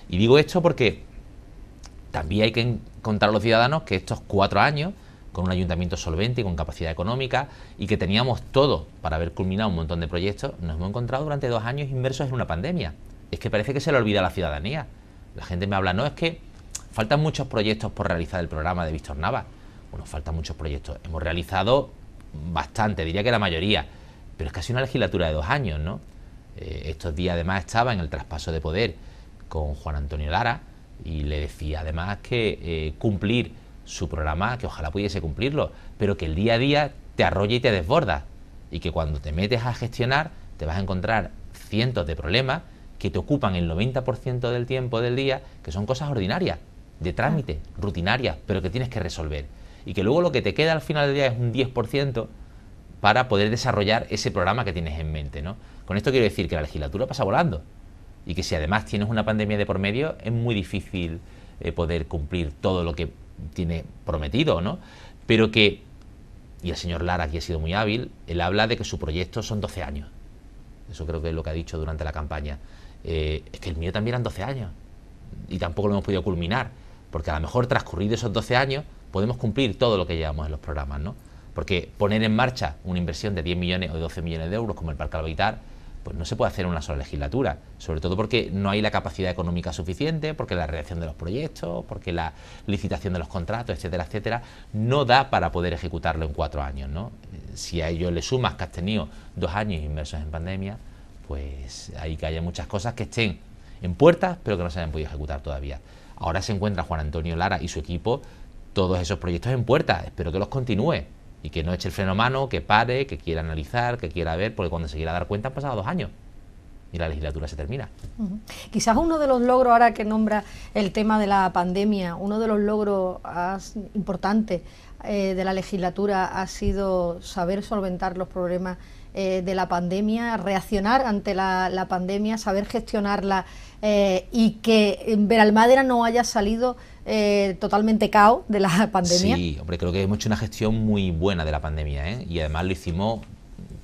Y digo esto porque también hay que contar a los ciudadanos que estos cuatro años, con un ayuntamiento solvente y con capacidad económica, y que teníamos todo para haber culminado un montón de proyectos, nos hemos encontrado durante dos años inmersos en una pandemia es que parece que se le olvida a la ciudadanía. La gente me habla, no, es que faltan muchos proyectos por realizar el programa de Víctor Navas... Bueno, faltan muchos proyectos. Hemos realizado bastante, diría que la mayoría, pero es casi una legislatura de dos años, ¿no? Eh, estos días además estaba en el traspaso de poder con Juan Antonio Lara y le decía además que eh, cumplir su programa, que ojalá pudiese cumplirlo, pero que el día a día te arrolla y te desborda y que cuando te metes a gestionar te vas a encontrar cientos de problemas que te ocupan el 90% del tiempo del día, que son cosas ordinarias, de trámite, rutinarias, pero que tienes que resolver. Y que luego lo que te queda al final del día es un 10% para poder desarrollar ese programa que tienes en mente. ¿no? Con esto quiero decir que la legislatura pasa volando y que si además tienes una pandemia de por medio es muy difícil eh, poder cumplir todo lo que tiene prometido, ¿no? Pero que, y el señor Lara aquí ha sido muy hábil, él habla de que su proyecto son 12 años. Eso creo que es lo que ha dicho durante la campaña. Eh, es que el mío también eran 12 años y tampoco lo hemos podido culminar, porque a lo mejor transcurridos esos 12 años podemos cumplir todo lo que llevamos en los programas, ¿no? Porque poner en marcha una inversión de 10 millones o 12 millones de euros como el Parque Alvitar, pues no se puede hacer en una sola legislatura, sobre todo porque no hay la capacidad económica suficiente, porque la redacción de los proyectos, porque la licitación de los contratos, etcétera, etcétera, no da para poder ejecutarlo en cuatro años, ¿no? Si a ello le sumas que has tenido dos años inmersos en pandemia, pues hay que haya muchas cosas que estén en puertas, pero que no se hayan podido ejecutar todavía. Ahora se encuentra Juan Antonio Lara y su equipo todos esos proyectos en puertas. Espero que los continúe y que no eche el freno a mano, que pare, que quiera analizar, que quiera ver, porque cuando se quiera dar cuenta han pasado dos años y la legislatura se termina. Quizás uno de los logros, ahora que nombra el tema de la pandemia, uno de los logros importantes eh, de la legislatura ha sido saber solventar los problemas eh, de la pandemia, reaccionar ante la, pandemia, saber gestionarla eh, y que en Veralmádena no haya salido eh, totalmente caos de la pandemia? Sí, hombre, creo que hemos hecho una gestión muy buena de la pandemia y además lo hicimos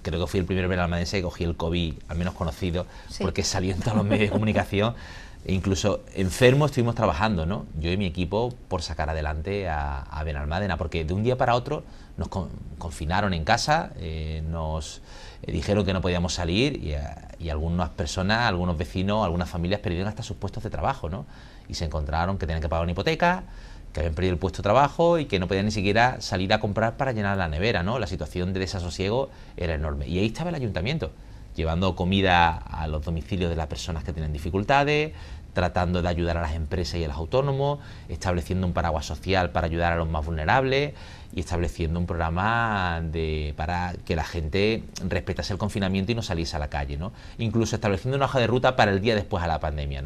creo que fui el primer veralmadense que cogí el COVID, al menos conocido, porque salió en todos los medios de comunicación E incluso enfermo estuvimos trabajando, ¿no? Yo y mi equipo por sacar adelante a, Benalmadena, porque de un día para otro nos confinaron en casa, eh, nos eh, dijeron que no podíamos salir eh, y, algunas personas, algunos vecinos, algunas familias perdieron hasta sus puestos de trabajo, ¿no? Y se encontraron que tenían que pagar una hipoteca, que habían perdido el puesto de trabajo y que no podían ni siquiera salir a comprar para llenar la nevera, ¿no? La situación de desasosiego era enorme. Y ahí estaba el ayuntamiento, llevando comida a los domicilios de las personas que tienen dificultades, tratando de ayudar a las empresas y a los autónomos, estableciendo un paraguas social para ayudar a los más vulnerables y estableciendo un programa de, para que la gente respetase el confinamiento y no saliese a la calle, ¿no? Incluso estableciendo una hoja de ruta para el día después a la pandemia,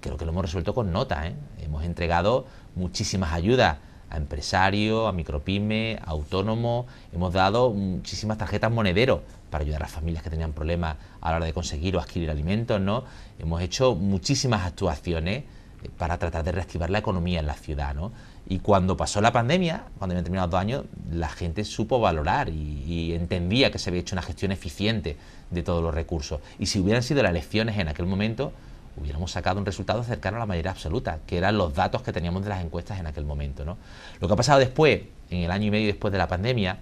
creo que lo hemos resuelto con nota, ¿eh? Hemos entregado muchísimas ayudas a empresarios, a micropymes, a autónomos, hemos dado muchísimas tarjetas monedero para ayudar a familias que tenían problemas a la hora de conseguir o adquirir alimentos, ¿no? Hemos hecho muchísimas actuaciones eh, para tratar de reactivar la economía en la ciudad, ¿no? Y cuando pasó la pandemia, cuando habían terminado dos años, la gente supo valorar y, y, entendía que se había hecho una gestión eficiente de todos los recursos. Y si hubieran sido las elecciones en aquel momento, hubiéramos sacado un resultado cercano a la mayoría absoluta, que eran los datos que teníamos de las encuestas en aquel momento. ¿no? Lo que ha pasado después, en el año y medio después de la pandemia,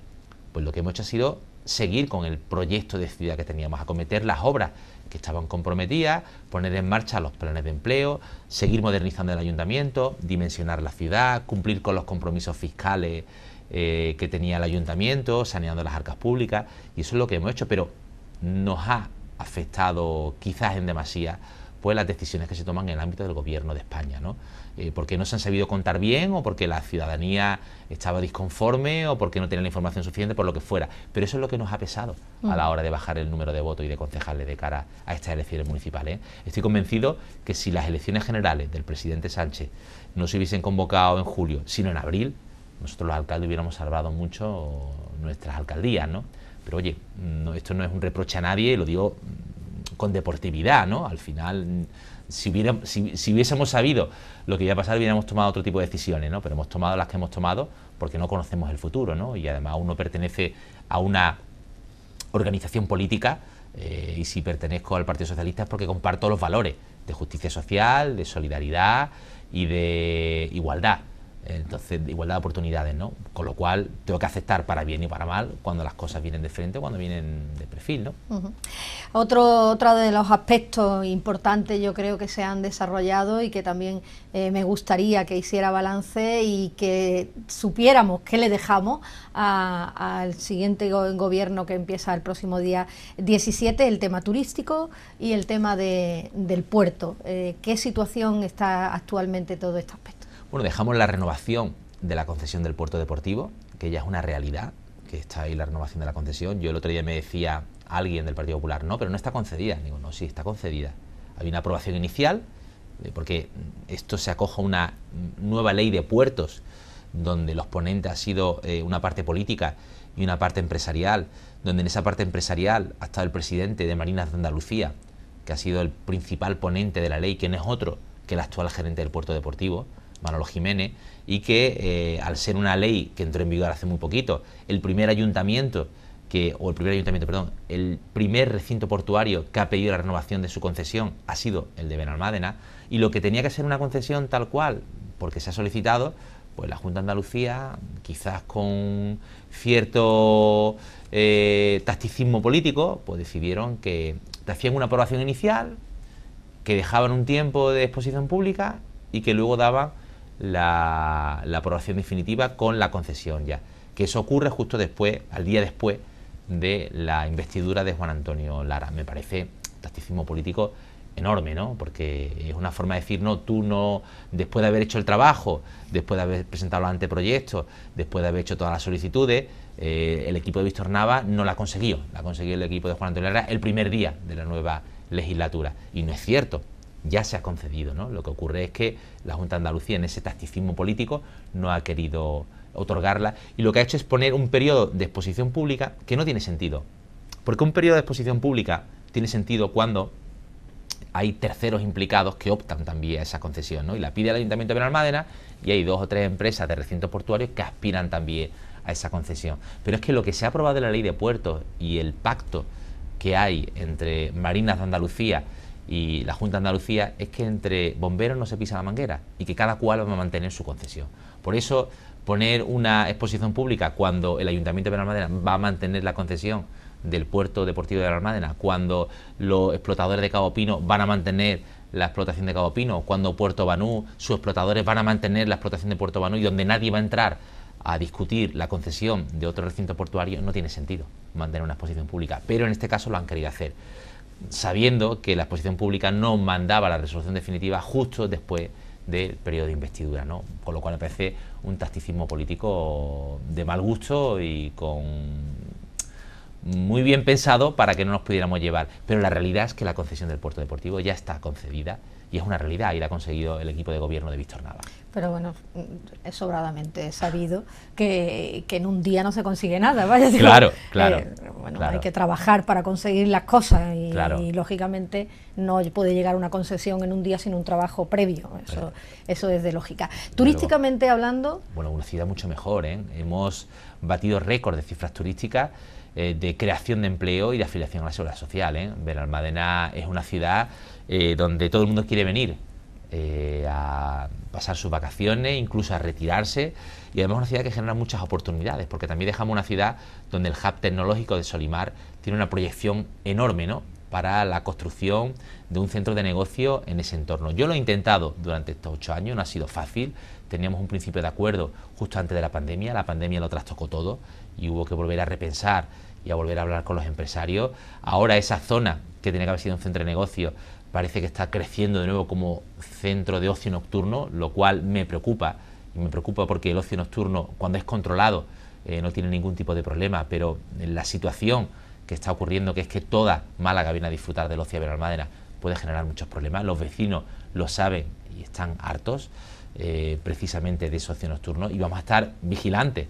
pues lo que hemos hecho ha sido seguir con el proyecto de ciudad que teníamos, acometer las obras que estaban comprometidas, poner en marcha los planes de empleo, seguir modernizando el ayuntamiento, dimensionar la ciudad, cumplir con los compromisos fiscales eh, que tenía el ayuntamiento, saneando las arcas públicas, y eso es lo que hemos hecho, pero nos ha afectado quizás en demasía pues las decisiones que se toman en el ámbito del gobierno de España, ¿no? Eh, porque no se han sabido contar bien o porque la ciudadanía estaba disconforme o porque no tenía la información suficiente, por lo que fuera. Pero eso es lo que nos ha pesado a la mm. hora de bajar el número de votos y de concejales de cara a estas elecciones municipales. ¿eh? Estoy convencido que si las elecciones generales del presidente Sánchez no se hubiesen convocado en julio, sino en abril, nosotros los alcaldes hubiéramos salvado mucho nuestras alcaldías, ¿no? Pero oye, esto no es un reproche a nadie, lo digo con deportividad, ¿no? Al final si, si, hubiésemos sabido lo que iba a pasar, hubiéramos tomado otro tipo de decisiones, ¿no? Pero hemos tomado las que hemos tomado porque no conocemos el futuro, ¿no? Y además uno pertenece a una organización política eh, y si pertenezco al Partido Socialista es porque comparto los valores de justicia social, de solidaridad y de igualdad. Entonces, igualdad de oportunidades, ¿no? Con lo cual, tengo que aceptar para bien y para mal cuando las cosas vienen de frente, cuando vienen de perfil, ¿no? otro, otro de los aspectos importantes yo creo que se han desarrollado y que también eh, me gustaría que hiciera balance y que supiéramos qué le dejamos al siguiente gobierno que empieza el próximo día 17, el tema turístico y el tema del puerto. Eh, ¿Qué situación está actualmente todo este aspecto? Bueno, dejamos la renovación de la concesión del puerto deportivo, que ya es una realidad, que está ahí la renovación de la concesión. Yo el otro día me decía alguien del Partido Popular, no, pero no está concedida. Digo, no, sí, está concedida. Hay una aprobación inicial, eh, porque mm, esto se acoja a una nueva ley de puertos, donde los ponentes ha sido eh, una parte política y una parte empresarial, donde en esa parte empresarial ha estado el presidente de Marinas de Andalucía, que ha sido el principal ponente de la ley, que no es otro que el actual gerente del puerto deportivo. Manolo Jiménez, y que eh, al ser una ley que entró en vigor hace muy poquito, el primer ayuntamiento que, o el primer ayuntamiento, perdón, el primer recinto portuario que ha pedido la renovación de su concesión ha sido el de Benalmádena, y lo que tenía que ser una concesión tal cual, porque se ha solicitado, pues la Junta de Andalucía, quizás con cierto eh, tacticismo político, pues decidieron que hacían una aprobación inicial, que dejaban un tiempo de exposición pública y que luego daban la, aprobación definitiva con la concesión ya, que eso ocurre justo después, al día después de la investidura de Juan Antonio Lara. Me parece tacticismo político enorme, ¿no? Porque es una forma de decir, no, tú no, después de haber hecho el trabajo, después de haber presentado los anteproyectos, después de haber hecho todas las solicitudes, eh, el equipo de Víctor Nava no la consiguió la consiguió el equipo de Juan Antonio Lara el primer día de la nueva legislatura. Y no es cierto, ya se ha concedido. Lo que ocurre es que la Junta de Andalucía, en ese tacticismo político, no ha querido otorgarla y lo que ha hecho es poner un periodo de exposición pública que no tiene sentido. Porque un periodo de exposición pública tiene sentido cuando hay terceros implicados que optan también a esa concesión, Y la pide el Ayuntamiento de Benalmádena y hay dos o tres empresas de recintos portuario... que aspiran también a esa concesión. Pero es que lo que se ha aprobado en la ley de puertos y el pacto que hay entre Marinas de Andalucía y la Junta de Andalucía es que entre bomberos no se pisa la manguera y que cada cual va a mantener su concesión. Por eso poner una exposición pública cuando el Ayuntamiento de Almería va a mantener la concesión del puerto deportivo de Madena. cuando los explotadores de Cabo Pino van a mantener la explotación de Cabo Pino, cuando Puerto Banú, sus explotadores van a mantener la explotación de Puerto Banú y donde nadie va a entrar a discutir la concesión de otro recinto portuario, no tiene sentido mantener una exposición pública, pero en este caso lo han querido hacer sabiendo que la exposición pública no mandaba la resolución definitiva justo después del periodo de investidura, ¿no? Con lo cual me parece un tacticismo político de mal gusto y con muy bien pensado para que no nos pudiéramos llevar. Pero la realidad es que la concesión del puerto deportivo ya está concedida y es una realidad y la ha conseguido el equipo de gobierno de Víctor Nava pero bueno, mm, es sobradamente sabido que, en un día no se consigue nada, Claro, claro, bueno, hay que trabajar para conseguir las cosas y, lógicamente no puede llegar una concesión en un día sin un trabajo previo, eso, eso es de lógica. Turísticamente hablando... Bueno, una ciudad mucho mejor, ¿eh? Hemos batido récord de cifras turísticas eh, de creación de empleo y de afiliación a la seguridad social. ¿eh? Madena es una ciudad eh, donde todo el mundo quiere venir, eh, a pasar sus vacaciones, incluso a retirarse. Y además una ciudad que genera muchas oportunidades, porque también dejamos una ciudad donde el hub tecnológico de Solimar tiene una proyección enorme, ¿no? para la construcción de un centro de negocio en ese entorno. Yo lo he intentado durante estos ocho años, no ha sido fácil. Teníamos un principio de acuerdo justo antes de la pandemia, la pandemia lo trastocó todo y hubo que volver a repensar y a volver a hablar con los empresarios. Ahora esa zona que tiene que haber sido un centro de negocio parece que está creciendo de nuevo como centro de ocio nocturno, lo cual me preocupa. Y me preocupa porque el ocio nocturno, cuando es controlado, eh, no tiene ningún tipo de problema, pero la situación que está ocurriendo, que es que toda Málaga viene a disfrutar del ocio de Benalmádena, puede generar muchos problemas. Los vecinos lo saben y están hartos eh, precisamente de ese ocio nocturno y vamos a estar vigilantes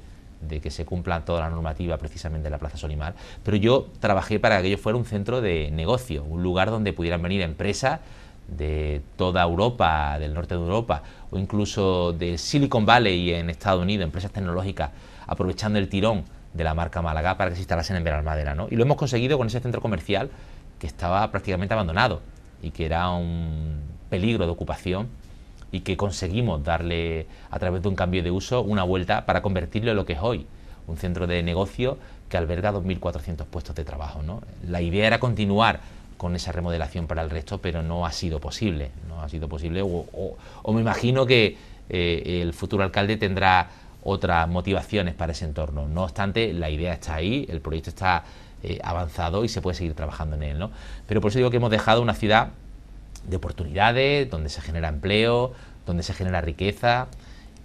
de que se cumplan toda la normativa precisamente de la Plaza Solimar, pero yo trabajé para que ello fuera un centro de negocio, un lugar donde pudieran venir empresas de toda Europa, del norte de Europa, o incluso de Silicon Valley en Estados Unidos, empresas tecnológicas, aprovechando el tirón de la marca Málaga para que se instalasen en Veral ¿no? Y lo hemos conseguido con ese centro comercial que estaba prácticamente abandonado y que era un peligro de ocupación y que conseguimos darle a través de un cambio de uso una vuelta para convertirlo en lo que es hoy, un centro de negocio que alberga 2.400 puestos de trabajo. ¿no? La idea era continuar con esa remodelación para el resto, pero no ha sido posible, no ha sido posible o, me imagino que eh, el futuro alcalde tendrá otras motivaciones para ese entorno. No obstante, la idea está ahí, el proyecto está eh, avanzado y se puede seguir trabajando en él. ¿no? Pero por eso digo que hemos dejado una ciudad de oportunidades, donde se genera empleo, donde se genera riqueza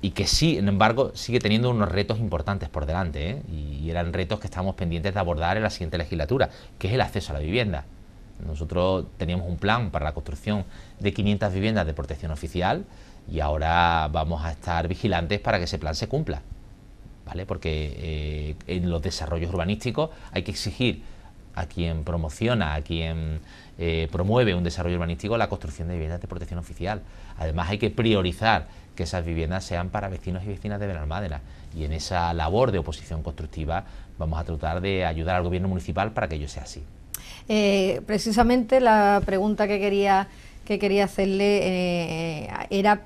y que sí, sin embargo, sigue teniendo unos retos importantes por delante ¿eh? y eran retos que estábamos pendientes de abordar en la siguiente legislatura, que es el acceso a la vivienda. Nosotros teníamos un plan para la construcción de 500 viviendas de protección oficial y ahora vamos a estar vigilantes para que ese plan se cumpla, ¿vale? Porque eh, en los desarrollos urbanísticos hay que exigir a quien promociona, a quien eh, promueve un desarrollo urbanístico la construcción de viviendas de protección oficial. Además hay que priorizar que esas viviendas sean para vecinos y vecinas de Benalmádena y en esa labor de oposición constructiva vamos a tratar de ayudar al gobierno municipal para que ello sea así. Eh, precisamente la pregunta que quería que quería hacerle eh, era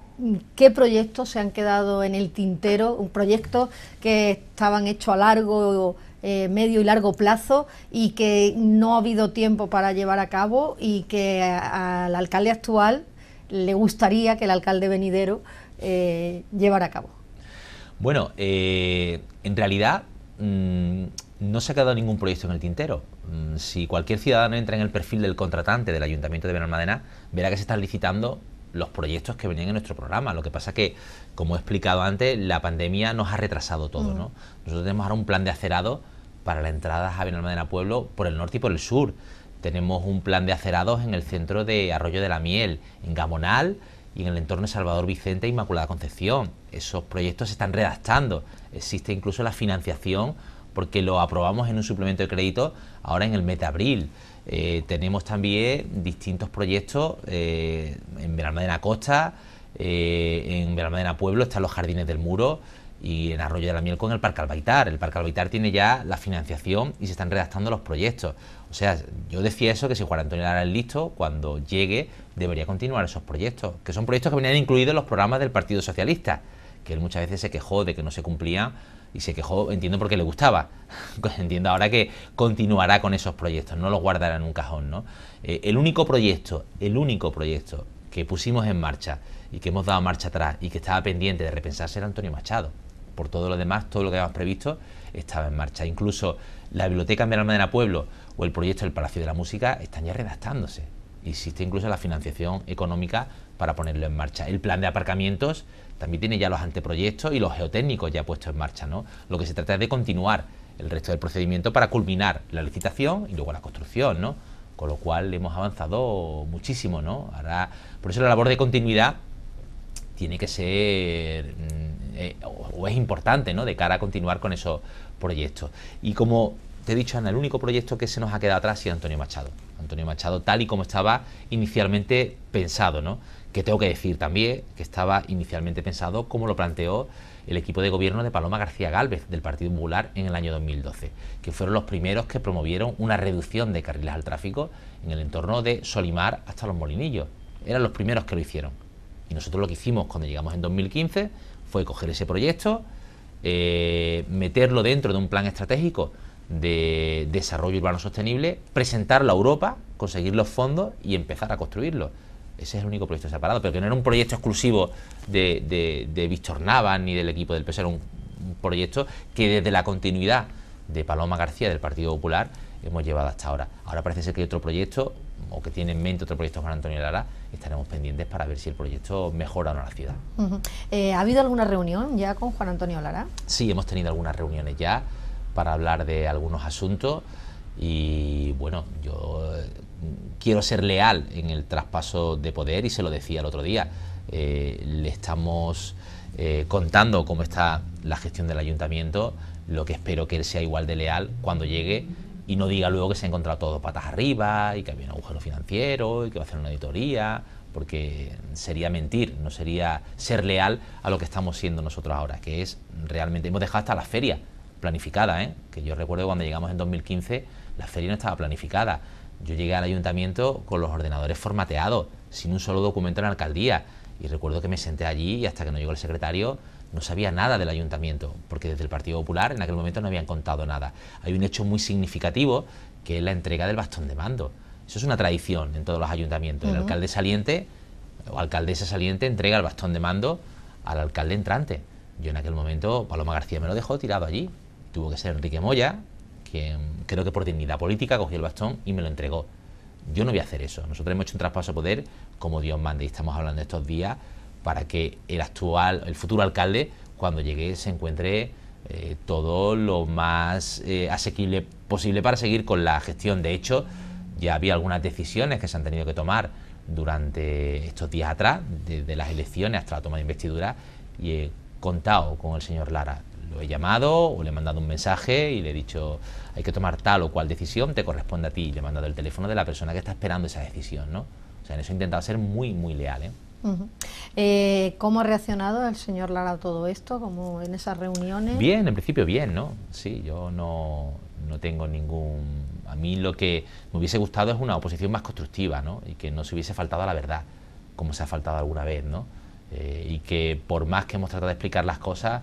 qué proyectos se han quedado en el tintero, un proyecto que estaban hechos a largo eh, medio y largo plazo y que no ha habido tiempo para llevar a cabo y que al alcalde actual le gustaría que el alcalde venidero eh, llevara a cabo. Bueno, eh, en realidad mm, no se ha quedado ningún proyecto en el tintero. Mm, si cualquier ciudadano entra en el perfil del contratante del Ayuntamiento de Benalmádena, verá que se están licitando los proyectos que venían en nuestro programa. Lo que pasa que, como he explicado antes, la pandemia nos ha retrasado todo. Mm. ¿no? Nosotros tenemos ahora un plan de acerado para la entrada a de la Pueblo por el norte y por el sur. Tenemos un plan de acerados en el centro de Arroyo de la Miel, en Gamonal y en el entorno de Salvador Vicente e Inmaculada Concepción. Esos proyectos se están redactando. Existe incluso la financiación porque lo aprobamos en un suplemento de crédito ahora en el mes de abril. Eh, tenemos también distintos proyectos eh, en la Costa, eh, en la Pueblo, están los Jardines del Muro, y en Arroyo de la Miel con el Parque Albaitar. El Parque Albaitar tiene ya la financiación y se están redactando los proyectos. O sea, yo decía eso, que si Juan Antonio Lara listo, cuando llegue debería continuar esos proyectos, que son proyectos que venían incluidos en los programas del Partido Socialista, que él muchas veces se quejó de que no se cumplían y se quejó, entiendo porque le gustaba, entiendo ahora que continuará con esos proyectos, no los guardará en un cajón, ¿no? Eh, el único proyecto, el único proyecto que pusimos en marcha y que hemos dado marcha atrás y que estaba pendiente de repensarse era Antonio Machado por todo lo demás, todo lo que habíamos previsto estaba en marcha. Incluso la Biblioteca en Madera Pueblo o el proyecto del Palacio de la Música están ya redactándose. Existe incluso la financiación económica para ponerlo en marcha. El plan de aparcamientos también tiene ya los anteproyectos y los geotécnicos ya puestos en marcha. ¿no? Lo que se trata es de continuar el resto del procedimiento para culminar la licitación y luego la construcción. ¿no? Con lo cual hemos avanzado muchísimo. ¿no? Ahora, por eso la labor de continuidad tiene que ser mm, eh, o, es importante ¿no? de cara a continuar con esos proyectos. Y como te he dicho, Ana, el único proyecto que se nos ha quedado atrás ...es Antonio Machado. Antonio Machado tal y como estaba inicialmente pensado, ¿no? Que tengo que decir también que estaba inicialmente pensado como lo planteó el equipo de gobierno de Paloma García Galvez del Partido Popular en el año 2012, que fueron los primeros que promovieron una reducción de carriles al tráfico en el entorno de Solimar hasta Los Molinillos. Eran los primeros que lo hicieron. Y nosotros lo que hicimos cuando llegamos en 2015 fue coger ese proyecto, eh, meterlo dentro de un plan estratégico de desarrollo urbano sostenible, presentarlo a Europa, conseguir los fondos y empezar a construirlo. Ese es el único proyecto separado, pero que no era un proyecto exclusivo de, Víctor Nava ni del equipo del PS, era un, un proyecto que desde la continuidad de Paloma García del Partido Popular hemos llevado hasta ahora. Ahora parece ser que hay otro proyecto o que tiene en mente otro proyecto Juan Antonio Lara, estaremos pendientes para ver si el proyecto mejora o no la ciudad. Eh, ¿Ha habido alguna reunión ya con Juan Antonio Lara? Sí, hemos tenido algunas reuniones ya para hablar de algunos asuntos y bueno, yo mm, quiero ser leal en el traspaso de poder y se lo decía el otro día. Eh, le estamos eh, contando cómo está la gestión del ayuntamiento, lo que espero que él sea igual de leal cuando llegue y no diga luego que se ha encontrado todo patas arriba y que había un agujero financiero y que va a hacer una auditoría, porque sería mentir, no sería ser leal a lo que estamos siendo nosotros ahora, que es realmente, hemos dejado hasta la feria planificada, ¿eh? que yo recuerdo cuando llegamos en 2015, la feria no estaba planificada. Yo llegué al ayuntamiento con los ordenadores formateados, sin un solo documento en la alcaldía, y recuerdo que me senté allí y hasta que no llegó el secretario no sabía nada del ayuntamiento, porque desde el Partido Popular en aquel momento no habían contado nada. Hay un hecho muy significativo que es la entrega del bastón de mando. Eso es una tradición en todos los ayuntamientos. El alcalde saliente o alcaldesa saliente entrega el bastón de mando al alcalde entrante. Yo en aquel momento, Paloma García me lo dejó tirado allí. Tuvo que ser Enrique Moya, quien creo que por dignidad política cogió el bastón y me lo entregó. Yo no voy a hacer eso. Nosotros hemos hecho un traspaso de poder como Dios manda y estamos hablando estos días para que el actual, el futuro alcalde, cuando llegue, se encuentre eh, todo lo más eh, asequible posible para seguir con la gestión. De hecho, ya había algunas decisiones que se han tenido que tomar durante estos días atrás, desde las elecciones hasta la toma de investidura, y he contado con el señor Lara. Lo he llamado o le he mandado un mensaje y le he dicho, hay que tomar tal o cual decisión, te corresponde a ti. Y le he mandado el teléfono de la persona que está esperando esa decisión, ¿no? O sea, en eso he intentado ser muy, muy leal, ¿eh? Eh, ¿Cómo ha reaccionado el señor Lara a todo esto, como en esas reuniones? Bien, en principio bien, ¿no? Sí, yo no, no tengo ningún... A mí lo que me hubiese gustado es una oposición más constructiva, ¿no? Y que no se hubiese faltado a la verdad, como se ha faltado alguna vez, ¿no? Eh, y que por más que hemos tratado de explicar las cosas,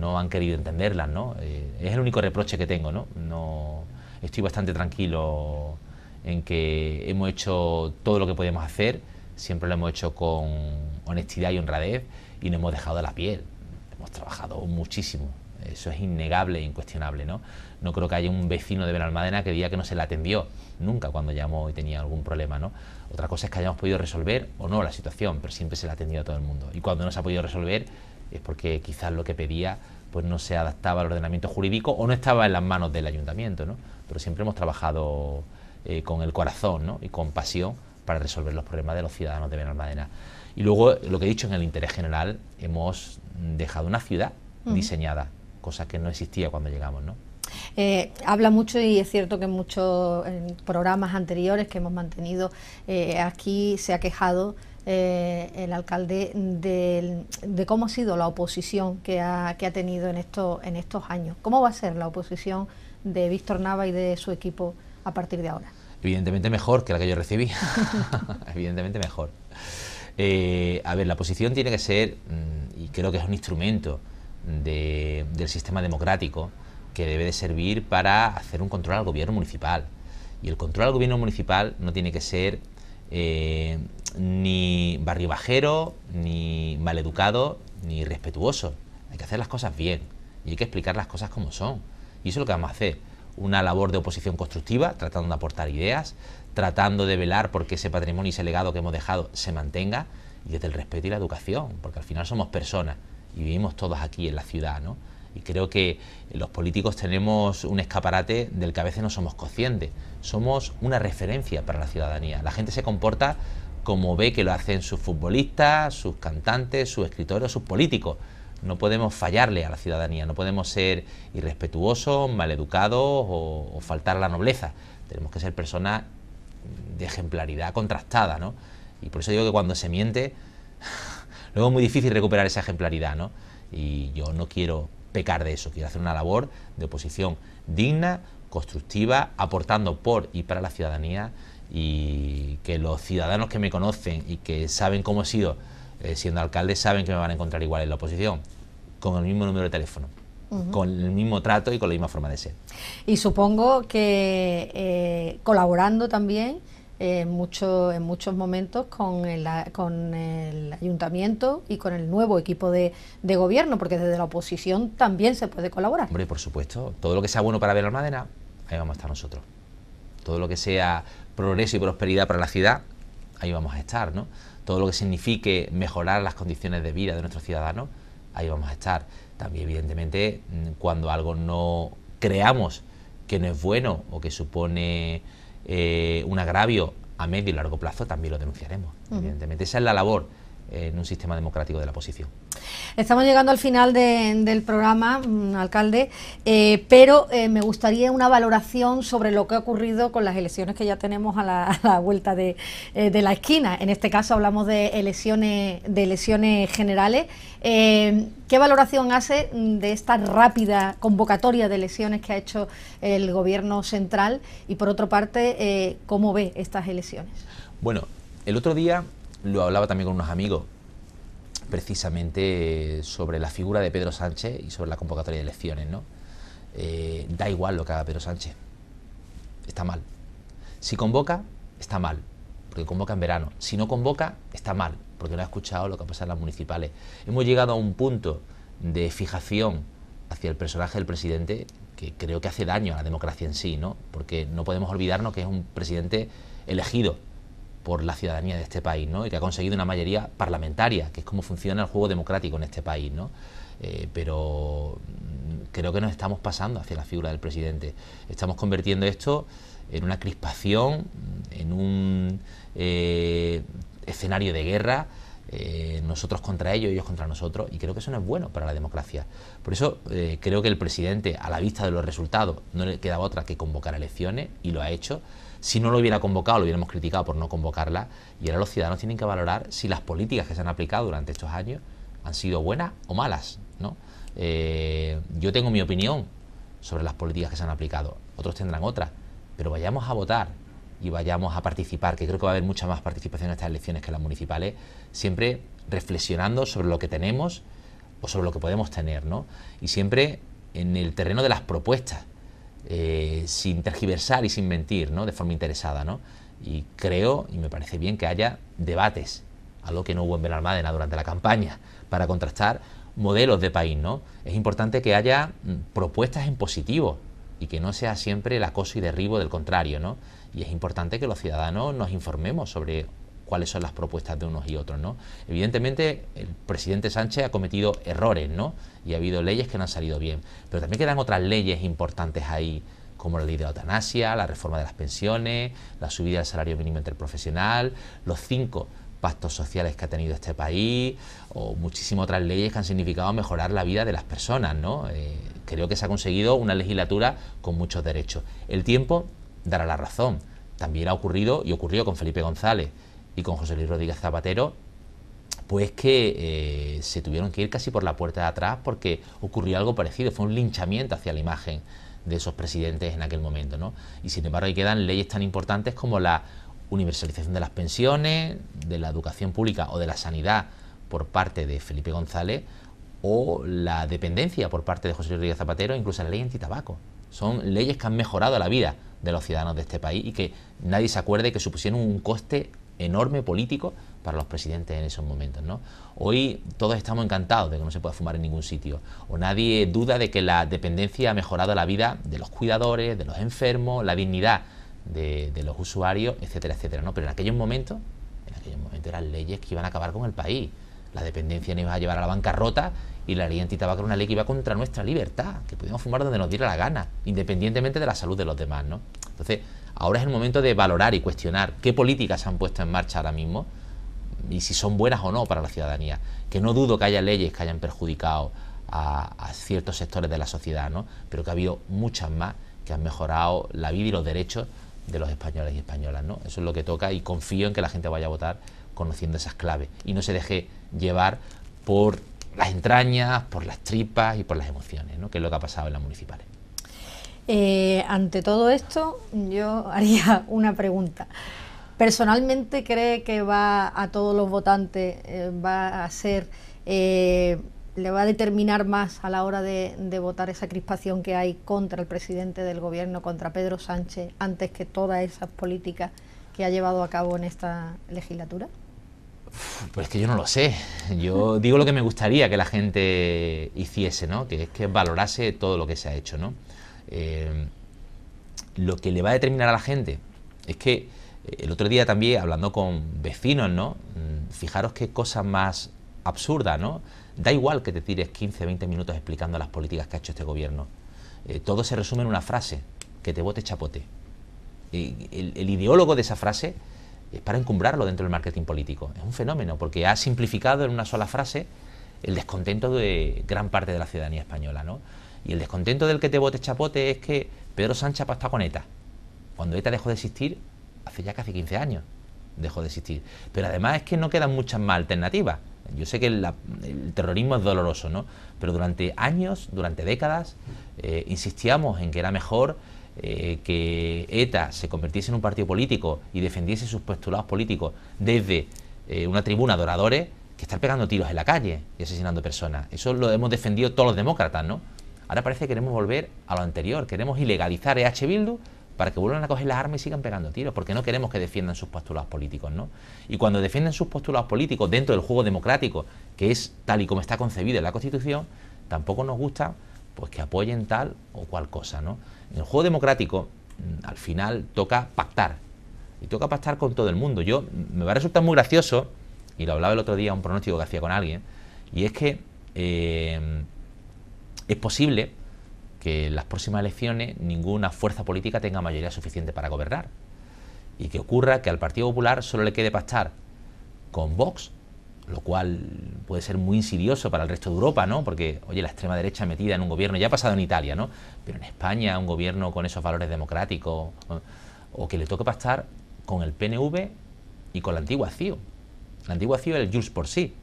no han querido entenderlas, ¿no? Eh, es el único reproche que tengo, ¿no? no estoy bastante tranquilo en que hemos hecho todo lo que podemos hacer, siempre lo hemos hecho con honestidad y honradez y no hemos dejado la piel. Hemos trabajado muchísimo. Eso es innegable e incuestionable, ¿no? No creo que haya un vecino de Benalmadena... que diga que no se le atendió nunca cuando llamó y tenía algún problema, ¿no? Otra cosa es que hayamos podido resolver o no la situación, pero siempre se le ha atendido a todo el mundo. Y cuando no se ha podido resolver es porque quizás lo que pedía pues no se adaptaba al ordenamiento jurídico o no estaba en las manos del ayuntamiento, ¿no? Pero siempre hemos trabajado eh, con el corazón ¿no? y con pasión para resolver los problemas de los ciudadanos de Benalmádena. Y luego, lo que he dicho en el interés general, hemos dejado una ciudad diseñada, cosa que no existía cuando llegamos, ¿no? Eh, habla mucho y es cierto que en muchos programas anteriores que hemos mantenido eh, aquí se ha quejado eh, el alcalde de, cómo ha sido la oposición que ha, que ha tenido en, esto, en estos años. ¿Cómo va a ser la oposición de Víctor Nava y de su equipo a partir de ahora? Evidentemente mejor que la que yo recibí. Evidentemente mejor. Eh, a ver, la posición tiene que ser, mm, y creo que es un instrumento del sistema democrático, que debe de servir para hacer un control al gobierno municipal. Y el control al gobierno municipal no tiene que ser eh, ni barribajero, ni maleducado, ni respetuoso. Hay que hacer las cosas bien y hay que explicar las cosas como son. Y eso es lo que vamos a hacer una labor de oposición constructiva, tratando de aportar ideas, tratando de velar porque ese patrimonio y ese legado que hemos dejado se mantenga, y desde el respeto y la educación, porque al final somos personas y vivimos todos aquí en la ciudad, ¿no? Y creo que los políticos tenemos un escaparate del que a veces no somos conscientes. Somos una referencia para la ciudadanía. La gente se comporta como ve que lo hacen sus futbolistas, sus cantantes, sus escritores, sus políticos no podemos fallarle a la ciudadanía, no podemos ser irrespetuosos, maleducados o, faltar a la nobleza. Tenemos que ser personas de ejemplaridad contrastada, ¿no? Y por eso digo que cuando se miente, luego es muy difícil recuperar esa ejemplaridad, ¿no? Y yo no quiero pecar de eso, quiero hacer una labor de oposición digna, constructiva, aportando por y para la ciudadanía y que los ciudadanos que me conocen y que saben cómo he sido eh, siendo alcalde, saben que me van a encontrar igual en la oposición, con el mismo número de teléfono. con el mismo trato y con la misma forma de ser. Y supongo que eh, colaborando también eh, mucho, en muchos momentos con el, ayuntamiento y con el nuevo equipo de, gobierno, porque desde la oposición también se puede colaborar. Hombre, por supuesto, todo lo que sea bueno para madera, ahí vamos a estar nosotros. Todo lo que sea progreso y prosperidad para la ciudad, ahí vamos a estar, ¿no? todo lo que signifique mejorar las condiciones de vida de nuestros ciudadanos, ahí vamos a estar. También, evidentemente, mm, cuando algo no creamos que no es bueno o que supone eh, un agravio a medio y largo plazo, también lo denunciaremos. Evidentemente, esa es la labor en un sistema democrático de la oposición. Estamos llegando al final del programa, mm, alcalde, eh, pero eh, me gustaría una valoración sobre lo que ha ocurrido con las elecciones que ya tenemos a la, vuelta eh, de, la esquina. En este caso hablamos de elecciones, de elecciones generales. ¿Qué valoración hace mm, de esta rápida convocatoria de elecciones que ha hecho el gobierno central? Y por otra parte, ¿cómo ve estas elecciones? Bueno, el otro día lo hablaba también con unos amigos, precisamente eh, sobre la figura de Pedro Sánchez y sobre la convocatoria de elecciones, ¿no? Eh, da igual lo que haga Pedro Sánchez, está mal. Si convoca, está mal, porque convoca en verano. Si no convoca, está mal, porque no ha escuchado lo que pasado en las municipales. Hemos llegado a un punto de fijación hacia el personaje del presidente que creo que hace daño a la democracia en sí, ¿no? Porque no podemos olvidarnos que es un presidente elegido por la ciudadanía de este país, ¿no? Y que ha conseguido una mayoría parlamentaria, que es como funciona el juego democrático en este país, eh, pero mm, creo que nos estamos pasando hacia la figura del presidente. Estamos convirtiendo esto en una crispación, mm, en un eh, escenario de guerra, eh, nosotros contra ellos, ellos contra nosotros, y creo que eso no es bueno para la democracia. Por eso creo que el presidente, a la vista de los resultados, no le quedaba otra que convocar elecciones, y lo ha hecho, si no lo hubiera convocado, lo hubiéramos criticado por no convocarla. Y ahora los ciudadanos tienen que valorar si las políticas que se han aplicado durante estos años han sido buenas o malas. ¿no? Eh, yo tengo mi opinión sobre las políticas que se han aplicado. Otros tendrán otras. Pero vayamos a votar y vayamos a participar, que creo que va a haber mucha más participación en estas elecciones que en las municipales, siempre reflexionando sobre lo que tenemos o sobre lo que podemos tener, ¿no? Y siempre en el terreno de las propuestas, eh, sin tergiversar y sin mentir, ¿no? de forma interesada. Y creo, y me parece bien, que haya debates, algo que no hubo en Benalmádena durante la campaña, para contrastar modelos de país. ¿no? Es importante que haya mm, propuestas en positivo y que no sea siempre el acoso y derribo del contrario. Y es importante que los ciudadanos nos informemos sobre cuáles son las propuestas de unos y otros. ¿no? Evidentemente, el presidente Sánchez ha cometido errores ¿no? y ha habido leyes que no han salido bien, pero también quedan otras leyes importantes ahí como la ley de eutanasia, la reforma de las pensiones, la subida del salario mínimo interprofesional, los cinco pactos sociales que ha tenido este país o muchísimas otras leyes que han significado mejorar la vida de las personas. ¿no? Eh, creo que se ha conseguido una legislatura con muchos derechos. El tiempo dará la razón. También ha ocurrido y ocurrió con Felipe González y con José Luis Rodríguez Zapatero, pues que eh, se tuvieron que ir casi por la puerta de atrás porque ocurrió algo parecido, fue un linchamiento hacia la imagen de esos presidentes en aquel momento, ¿no? Y sin embargo, ahí quedan leyes tan importantes como la universalización de las pensiones, de la educación pública o de la sanidad por parte de Felipe González o la dependencia por parte de José Luis Rodríguez Zapatero, incluso la ley antitabaco. Son leyes que han mejorado la vida de los ciudadanos de este país y que nadie se acuerde que supusieron un coste enorme político para los presidentes en esos momentos. ¿no? Hoy todos estamos encantados de que no se pueda fumar en ningún sitio, o nadie duda de que la dependencia ha mejorado la vida de los cuidadores, de los enfermos, la dignidad de, los usuarios, etcétera, etcétera. Pero en aquellos momentos, en aquellos momentos eran leyes que iban a acabar con el país. La dependencia nos iba a llevar a la bancarrota y la ley antitabaco era una ley que iba contra nuestra libertad, que podíamos fumar donde nos diera la gana, independientemente de la salud de los demás. ¿no? Entonces, Ahora es el momento de valorar y cuestionar qué políticas se han puesto en marcha ahora mismo y si son buenas o no para la ciudadanía. Que no dudo que haya leyes que hayan perjudicado a, ciertos sectores de la sociedad, ¿no? pero que ha habido muchas más que han mejorado la vida y los derechos de los españoles y españolas. ¿no? Eso es lo que toca y confío en que la gente vaya a votar conociendo esas claves y no se deje llevar por las entrañas, por las tripas y por las emociones, ¿no? que es lo que ha pasado en las municipales. Eh, ante todo esto, yo haría una pregunta. ¿Personalmente cree que va a todos los votantes, eh, va a ser, eh, le va a determinar más a la hora de, votar esa crispación que hay contra el presidente del gobierno, contra Pedro Sánchez, antes que todas esas políticas que ha llevado a cabo en esta legislatura? Pues que yo no lo sé. Yo digo lo que me gustaría que la gente hiciese, ¿no? Que es que valorase todo lo que se ha hecho, ¿no? Eh, lo que le va a determinar a la gente es que eh, el otro día también hablando con vecinos, ¿no? Mm, fijaros qué cosa más absurda, ¿no? Da igual que te tires 15, 20 minutos explicando las políticas que ha hecho este gobierno. Eh, todo se resume en una frase, que te vote chapote. el, el ideólogo de esa frase es para encumbrarlo dentro del marketing político. Es un fenómeno, porque ha simplificado en una sola frase el descontento de gran parte de la ciudadanía española, ¿no? Y el descontento del que te vote chapote es que Pedro Sánchez ha pactado con ETA. Cuando ETA dejó de existir, hace ya casi 15 años, dejó de existir. Pero además es que no quedan muchas más alternativas. Yo sé que el terrorismo es doloroso, ¿no? Pero durante años, durante décadas, eh, insistíamos en que era mejor eh, que ETA se convirtiese en un partido político y defendiese sus postulados políticos desde eh, una tribuna de oradores que estar pegando tiros en la calle y asesinando personas. Eso lo hemos defendido todos los demócratas, ¿no? Ahora parece que queremos volver a lo anterior, queremos ilegalizar EH Bildu para que vuelvan a coger las armas y sigan pegando tiros, porque no queremos que defiendan sus postulados políticos, ¿no? Y cuando defienden sus postulados políticos dentro del juego democrático, que es tal y como está concebida en la Constitución, tampoco nos gusta pues que apoyen tal o cual cosa, ¿no? En el juego democrático, mm, al final toca pactar y toca pactar con todo el mundo. Yo me va a resultar muy gracioso y lo hablaba el otro día un pronóstico que hacía con alguien y es que eh, es posible que en las próximas elecciones ninguna fuerza política tenga mayoría suficiente para gobernar y que ocurra que al Partido Popular solo le quede pastar con Vox, lo cual puede ser muy insidioso para el resto de Europa, ¿no? Porque, oye, la extrema derecha metida en un gobierno, ya ha pasado en Italia, ¿no? Pero en España, un gobierno con esos valores democráticos, o, que le toque pactar con el PNV y con la antigua CIO. La antigua CIO es el Jules por sí,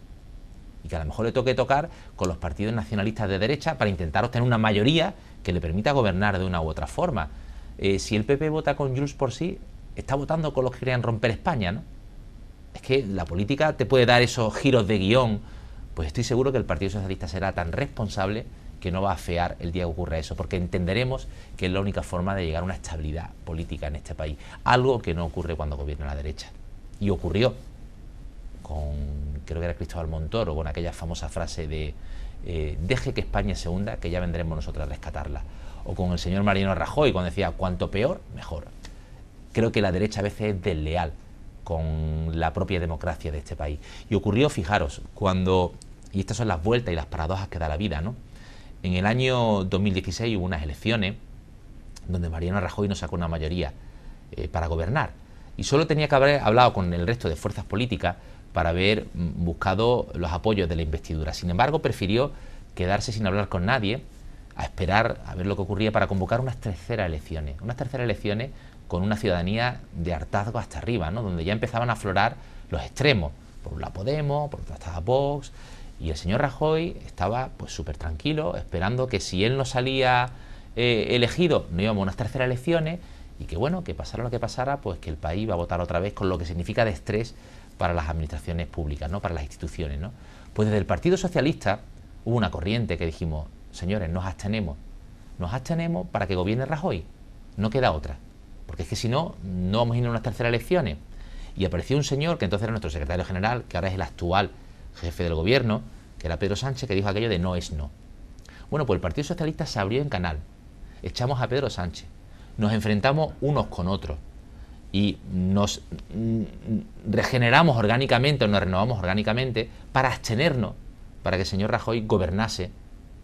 y que a lo mejor le toque tocar con los partidos nacionalistas de derecha para intentar obtener una mayoría que le permita gobernar de una u otra forma. Eh, si el PP vota con Jules por sí, está votando con los que querían romper España, ¿no? Es que la política te puede dar esos giros de guión. Pues estoy seguro que el Partido Socialista será tan responsable que no va a fear el día que ocurra eso, porque entenderemos que es la única forma de llegar a una estabilidad política en este país, algo que no ocurre cuando gobierna la derecha. Y ocurrió con creo que era Cristóbal Montoro, con aquella famosa frase de eh, deje que España se hunda, que ya vendremos nosotros a rescatarla. O con el señor Mariano Rajoy, cuando decía cuanto peor, mejor. Creo que la derecha a veces es desleal con la propia democracia de este país. Y ocurrió, fijaros, cuando, y estas son las vueltas y las paradojas que da la vida, ¿no? En el año 2016 hubo unas elecciones donde Mariano Rajoy no sacó una mayoría eh, para gobernar. Y solo tenía que haber hablado con el resto de fuerzas políticas para haber mm, buscado los apoyos de la investidura. Sin embargo, prefirió quedarse sin hablar con nadie, a esperar a ver lo que ocurría para convocar unas terceras elecciones. Unas terceras elecciones con una ciudadanía de hartazgo hasta arriba, ¿no? donde ya empezaban a aflorar los extremos. Por un Podemos, por otra estaba Vox, y el señor Rajoy estaba pues súper tranquilo, esperando que si él no salía eh, elegido, no íbamos a unas terceras elecciones, y que bueno, que pasara lo que pasara, pues que el país iba a votar otra vez con lo que significa de estrés para las administraciones públicas, ¿no? para las instituciones. Pues desde el Partido Socialista hubo una corriente que dijimos, señores, nos abstenemos, nos abstenemos para que gobierne Rajoy, no queda otra, porque es que si no, no vamos a ir a unas terceras elecciones. Y apareció un señor que entonces era nuestro secretario general, que ahora es el actual jefe del gobierno, que era Pedro Sánchez, que dijo aquello de no es no. Bueno, pues el Partido Socialista se abrió en canal, echamos a Pedro Sánchez, nos enfrentamos unos con otros, y nos mm, regeneramos orgánicamente o nos renovamos orgánicamente para abstenernos, para que el señor Rajoy gobernase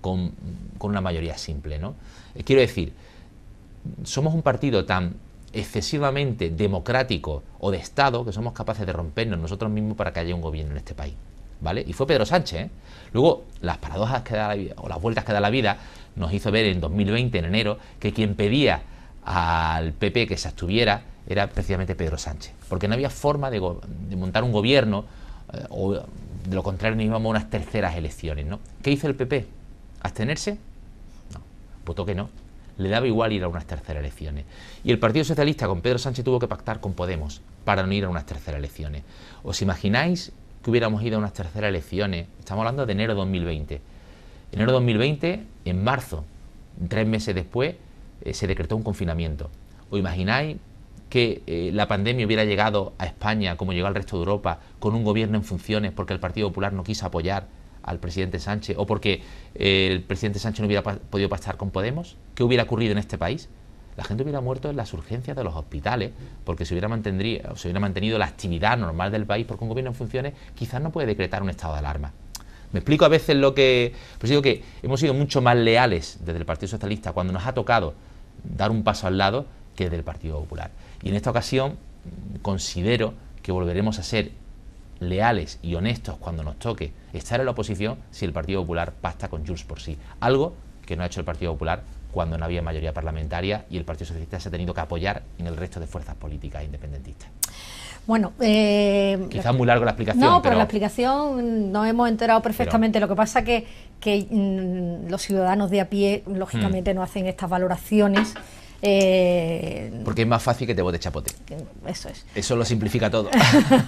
con, una mayoría simple. ¿no? Eh, quiero decir, somos un partido tan excesivamente democrático o de Estado que somos capaces de rompernos nosotros mismos para que haya un gobierno en este país. ¿Vale? Y fue Pedro Sánchez. ¿eh? Luego, las paradojas que da la vida, o las vueltas que da la vida, nos hizo ver en 2020, en enero, que quien pedía al PP que se abstuviera era precisamente Pedro Sánchez, porque no había forma de, montar un gobierno, eh, o de lo contrario nos íbamos a unas terceras elecciones. ¿no? ¿Qué hizo el PP? ¿Abstenerse? No, votó que no. Le daba igual ir a unas terceras elecciones. Y el Partido Socialista con Pedro Sánchez tuvo que pactar con Podemos para no ir a unas terceras elecciones. ¿Os imagináis que hubiéramos ido a unas terceras elecciones? Estamos hablando de enero de 2020. Enero de 2020, en marzo, tres meses después, eh, se decretó un confinamiento. ¿Os imagináis que eh, la pandemia hubiera llegado a España, como llegó al resto de Europa, con un gobierno en funciones porque el Partido Popular no quiso apoyar al presidente Sánchez o porque eh, el presidente Sánchez no hubiera podido pactar con Podemos? ¿Qué hubiera ocurrido en este país? La gente hubiera muerto en las urgencias de los hospitales porque se hubiera, se hubiera mantenido la actividad normal del país porque un gobierno en funciones quizás no puede decretar un estado de alarma. Me explico a veces lo que... Pues digo que hemos sido mucho más leales desde el Partido Socialista cuando nos ha tocado dar un paso al lado que del Partido Popular. Y en esta ocasión considero que volveremos a ser leales y honestos cuando nos toque estar en la oposición si el Partido Popular pacta con Jules por sí. Algo que no ha hecho el Partido Popular cuando no había mayoría parlamentaria y el Partido Socialista se ha tenido que apoyar en el resto de fuerzas políticas independentistas. Bueno, eh, quizás muy largo la explicación. No, pero, la explicación no hemos enterado perfectamente. lo que pasa que que mm, los ciudadanos de a pie lógicamente mm. no hacen estas valoraciones eh, porque es más fácil que te vote chapote. Eso es. Eso lo simplifica todo.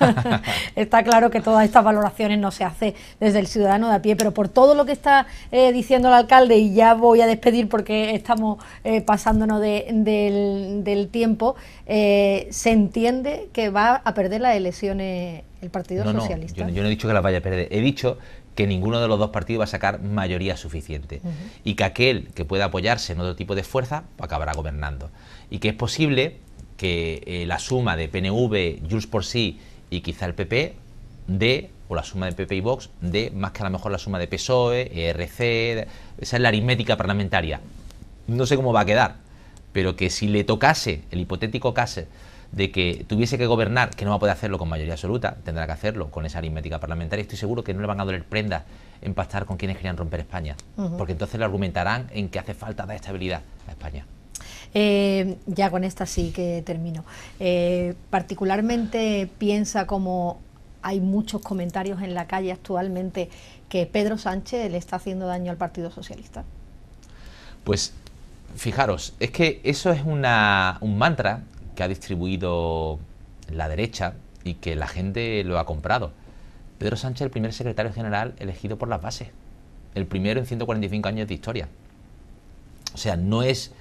está claro que todas estas valoraciones no se hace desde el ciudadano de a pie, pero por todo lo que está eh, diciendo el alcalde, y ya voy a despedir porque estamos eh, pasándonos del, tiempo, se entiende que va a perder las elecciones el Partido Socialista. No, yo, yo no he dicho que las vaya a perder, he dicho que ninguno de los dos partidos va a sacar mayoría suficiente y que aquel que pueda apoyarse en otro tipo de fuerza pues acabará gobernando y que es posible que eh, la suma de PNV, Jules por sí y quizá el PP dé o la suma de PP y Vox dé más que a lo mejor la suma de PSOE, ERC, esa es la aritmética parlamentaria. No sé cómo va a quedar, pero que si le tocase el hipotético caso de que tuviese que gobernar, que no va a poder hacerlo con mayoría absoluta, tendrá que hacerlo con esa aritmética parlamentaria, estoy seguro que no le van a doler prendas en pactar con quienes querían romper España, porque entonces le argumentarán en que hace falta dar estabilidad a España. Eh, ya con esta sí que termino. Eh, particularmente piensa como hay muchos comentarios en la calle actualmente que Pedro Sánchez le está haciendo daño al Partido Socialista. Pues fijaros, es que eso es una, un mantra ha distribuido la derecha y que la gente lo ha comprado. Pedro Sánchez, el primer secretario general elegido por las bases, el primero en 145 años de historia. O sea, no es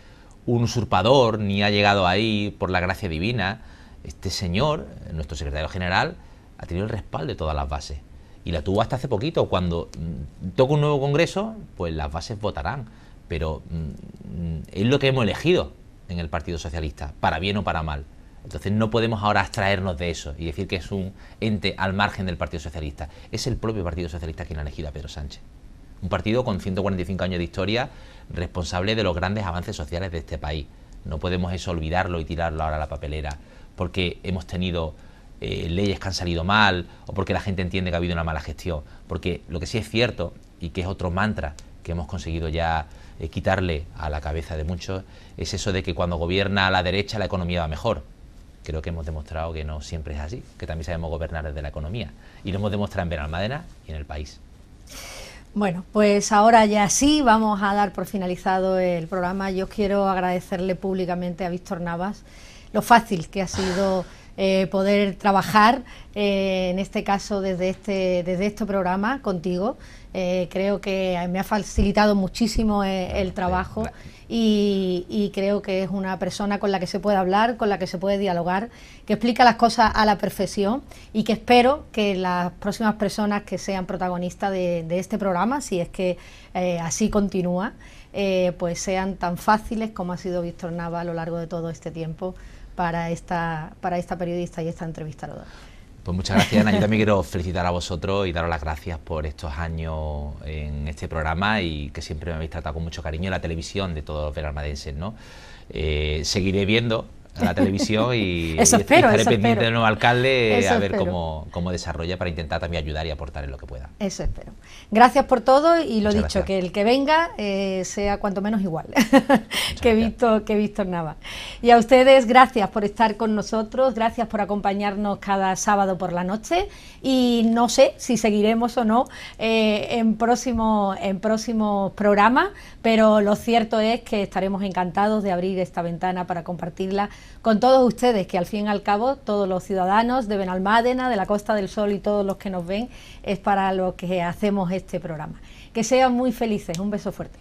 un usurpador ni ha llegado ahí por la gracia divina. Este señor, nuestro secretario general, ha tenido el respaldo de todas las bases. Y la tuvo hasta hace poquito. Cuando mm, toque un nuevo Congreso, pues las bases votarán. Pero mm, mm, es lo que hemos elegido en el Partido Socialista, para bien o para mal. Entonces no podemos ahora abstraernos de eso y decir que es un ente al margen del Partido Socialista. Es el propio Partido Socialista quien ha elegido a Pedro Sánchez. Un partido con 145 años de historia responsable de los grandes avances sociales de este país. No podemos eso olvidarlo y tirarlo ahora a la papelera porque hemos tenido eh, leyes que han salido mal o porque la gente entiende que ha habido una mala gestión. Porque lo que sí es cierto y que es otro mantra que hemos conseguido ya eh, quitarle a la cabeza de muchos es eso de que cuando gobierna la derecha la economía va mejor. Creo que hemos demostrado que no siempre es así, que también sabemos gobernar desde la economía. Y lo hemos demostrado en Benalmádena y en el país. Bueno, pues ahora ya sí, vamos a dar por finalizado el programa. Yo quiero agradecerle públicamente a Víctor Navas lo fácil que ha sido... Eh, poder trabajar, eh, en este caso desde este, este programa contigo. Eh, creo que me ha facilitado muchísimo el trabajo y, creo que es una persona con la que se puede hablar, con la que se puede dialogar, que explica las cosas a la perfección y que espero que las próximas personas que sean protagonistas de, de este programa, si es que así continúa, pues sean tan fáciles como ha sido Víctor Nava a lo largo de todo este tiempo para esta, para esta periodista y esta entrevista. Pues muchas gracias, Ana. Yo también quiero felicitar a vosotros y daros las gracias por estos años en este programa y que siempre me habéis tratado con mucho cariño en la televisión de todos los veralmadenses, ¿no? Eh, seguiré viendo a la televisión y, eso estaré pendiente del nuevo alcalde a ver cómo, desarrolla para intentar también ayudar y aportar en lo que pueda. Eso espero. Gracias por todo y lo dicho, que el que venga eh, sea cuanto menos igual que, visto que en Nava. Y a ustedes, gracias por estar con nosotros, gracias por acompañarnos cada sábado por la noche y no sé si seguiremos o no eh, en próximo en próximos programas, pero lo cierto es que estaremos encantados de abrir esta ventana para compartirla con todos ustedes, que al fin y al cabo todos los ciudadanos de Benalmádena, de la Costa del Sol y todos los que nos ven, es para lo que hacemos este programa. Que sean muy felices, un beso fuerte.